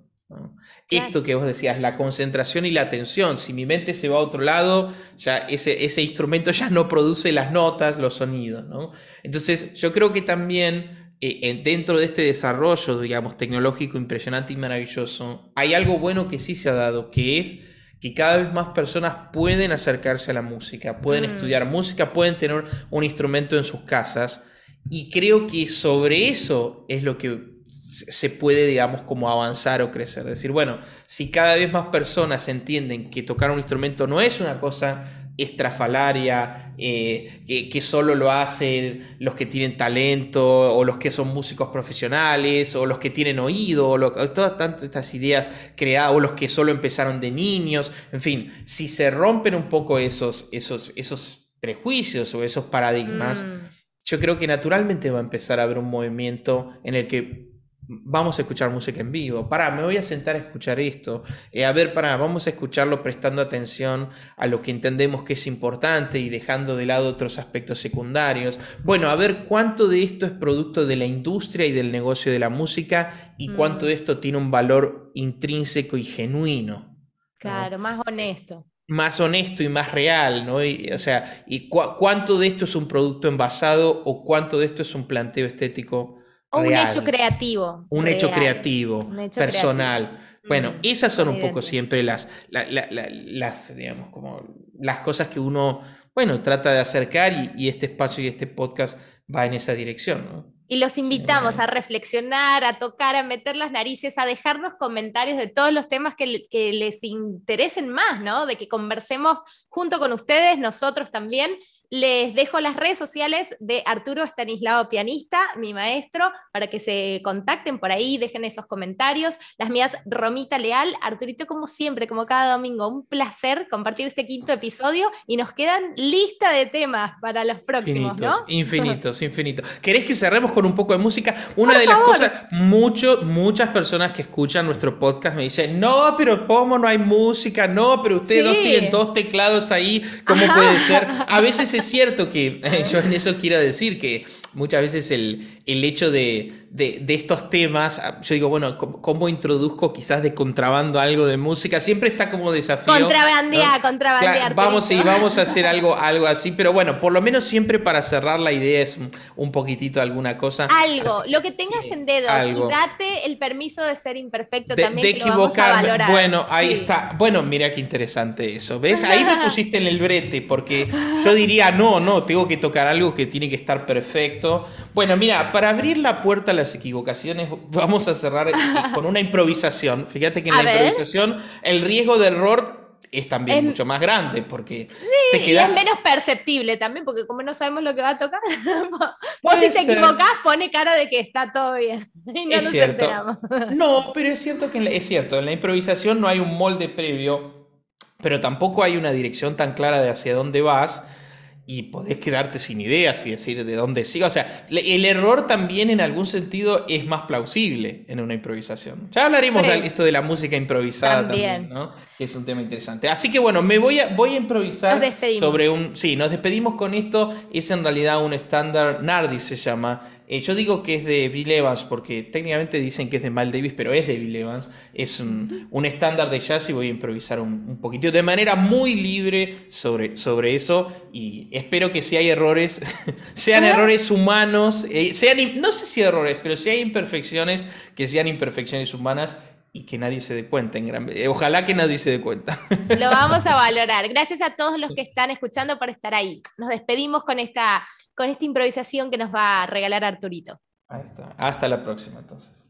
Esto que vos decías, la concentración y la atención. Si mi mente se va a otro lado, ya ese, ese instrumento ya no produce las notas, los sonidos. ¿no? Entonces, yo creo que también eh, dentro de este desarrollo, digamos, tecnológico impresionante y maravilloso, hay algo bueno que sí se ha dado, que es que cada vez más personas pueden acercarse a la música, pueden mm. estudiar música, pueden tener un instrumento en sus casas. Y creo que sobre eso es lo que se puede, digamos, como avanzar o crecer. Es decir, bueno, si cada vez más personas entienden que tocar un instrumento no es una cosa estrafalaria, eh, que, solo lo hacen los que tienen talento, o los que son músicos profesionales, o los que tienen oído, o todas tantas, estas ideas creadas, o los que solo empezaron de niños, en fin, si se rompen un poco esos, esos, esos prejuicios o esos paradigmas, mm. yo creo que naturalmente va a empezar a haber un movimiento en el que vamos a escuchar música en vivo, pará, me voy a sentar a escuchar esto, eh, a ver, para vamos a escucharlo prestando atención a lo que entendemos que es importante y dejando de lado otros aspectos secundarios. Bueno, a ver cuánto de esto es producto de la industria y del negocio de la música y mm. cuánto de esto tiene un valor intrínseco y genuino. Claro, más honesto más honesto y más real, ¿no? o sea, ¿y cuánto de esto es un producto envasado o cuánto de esto es un planteo estético o un hecho creativo. Un hecho creativo, personal. Bueno, mm, esas son un poco siempre las, las, digamos, como las cosas que uno, bueno, trata de acercar y, este espacio y este podcast va en esa dirección, Y los invitamos a reflexionar, a tocar, a meter las narices, a dejarnos comentarios de todos los temas que, que les interesen más, ¿no? De que conversemos junto con ustedes, nosotros también, les dejo las redes sociales de Arturo Estanislao Pianista, mi maestro, para que se contacten por ahí, dejen esos comentarios. Las mías, Romita Leal, Arturito, como siempre, como cada domingo, un placer compartir este quinto episodio y nos quedan lista de temas para los próximos, infinitos, ¿no? Infinitos, infinitos. ¿Querés que cerremos con un poco de música? Una de las cosas, mucho, muchas personas que escuchan nuestro podcast me dicen, no, pero ¿cómo no hay música? No, pero ustedes dos tienen dos teclados ahí, ¿cómo puede ser? A veces se es cierto que yo en eso quiero decir que muchas veces el, el hecho de, estos temas, ah, yo digo, bueno, ¿cómo, introduzco quizás de contrabando algo de música? Siempre está como desafío. Contrabandear, contrabandear. vamos, vamos a hacer algo, algo así, pero bueno, por lo menos siempre para cerrar la idea es un, poquitito alguna cosa. Algo, lo que tengas en dedos date el permiso de ser imperfecto también. De equivocarme. bueno, ahí está. Bueno, mira qué interesante eso. ¿Ves? Ahí me pusiste en el brete, porque yo diría, no, no, tengo que tocar algo que tiene que estar perfecto. Bueno, mira, para abrir la puerta a las equivocaciones, vamos a cerrar con una improvisación. Fíjate que en la improvisación el riesgo de error es también mucho más grande porque te y es menos perceptible también porque como no sabemos lo que va a tocar vos si te equivocás pone cara de que está todo bien no es cierto. no pero es cierto que es cierto en la improvisación no hay un molde previo pero tampoco hay una dirección tan clara de hacia dónde vas y podés quedarte sin ideas y decir de dónde sigo. O sea, el error también en algún sentido es más plausible en una improvisación. Ya hablaremos de esto de la música improvisada también, Que es un tema interesante. Así que bueno, me voy a, voy a improvisar sobre un... Sí, nos despedimos con esto. Es en realidad un estándar, Nardi se llama, eh, yo digo que es de Bill Evans porque técnicamente dicen que es de Mal Davis, pero es de Bill Evans. Es un, estándar de jazz y voy a improvisar un, poquito poquitito de manera muy libre sobre, sobre eso. Y espero que si hay errores, sean errores humanos, eh, sean, no sé si errores, pero si hay imperfecciones, que sean imperfecciones humanas y que nadie se dé cuenta. Eh, ojalá que nadie se dé cuenta. Lo vamos a valorar. Gracias a todos los que están escuchando por estar ahí. Nos despedimos con esta con esta improvisación que nos va a regalar Arturito. Ahí está. Hasta la próxima entonces.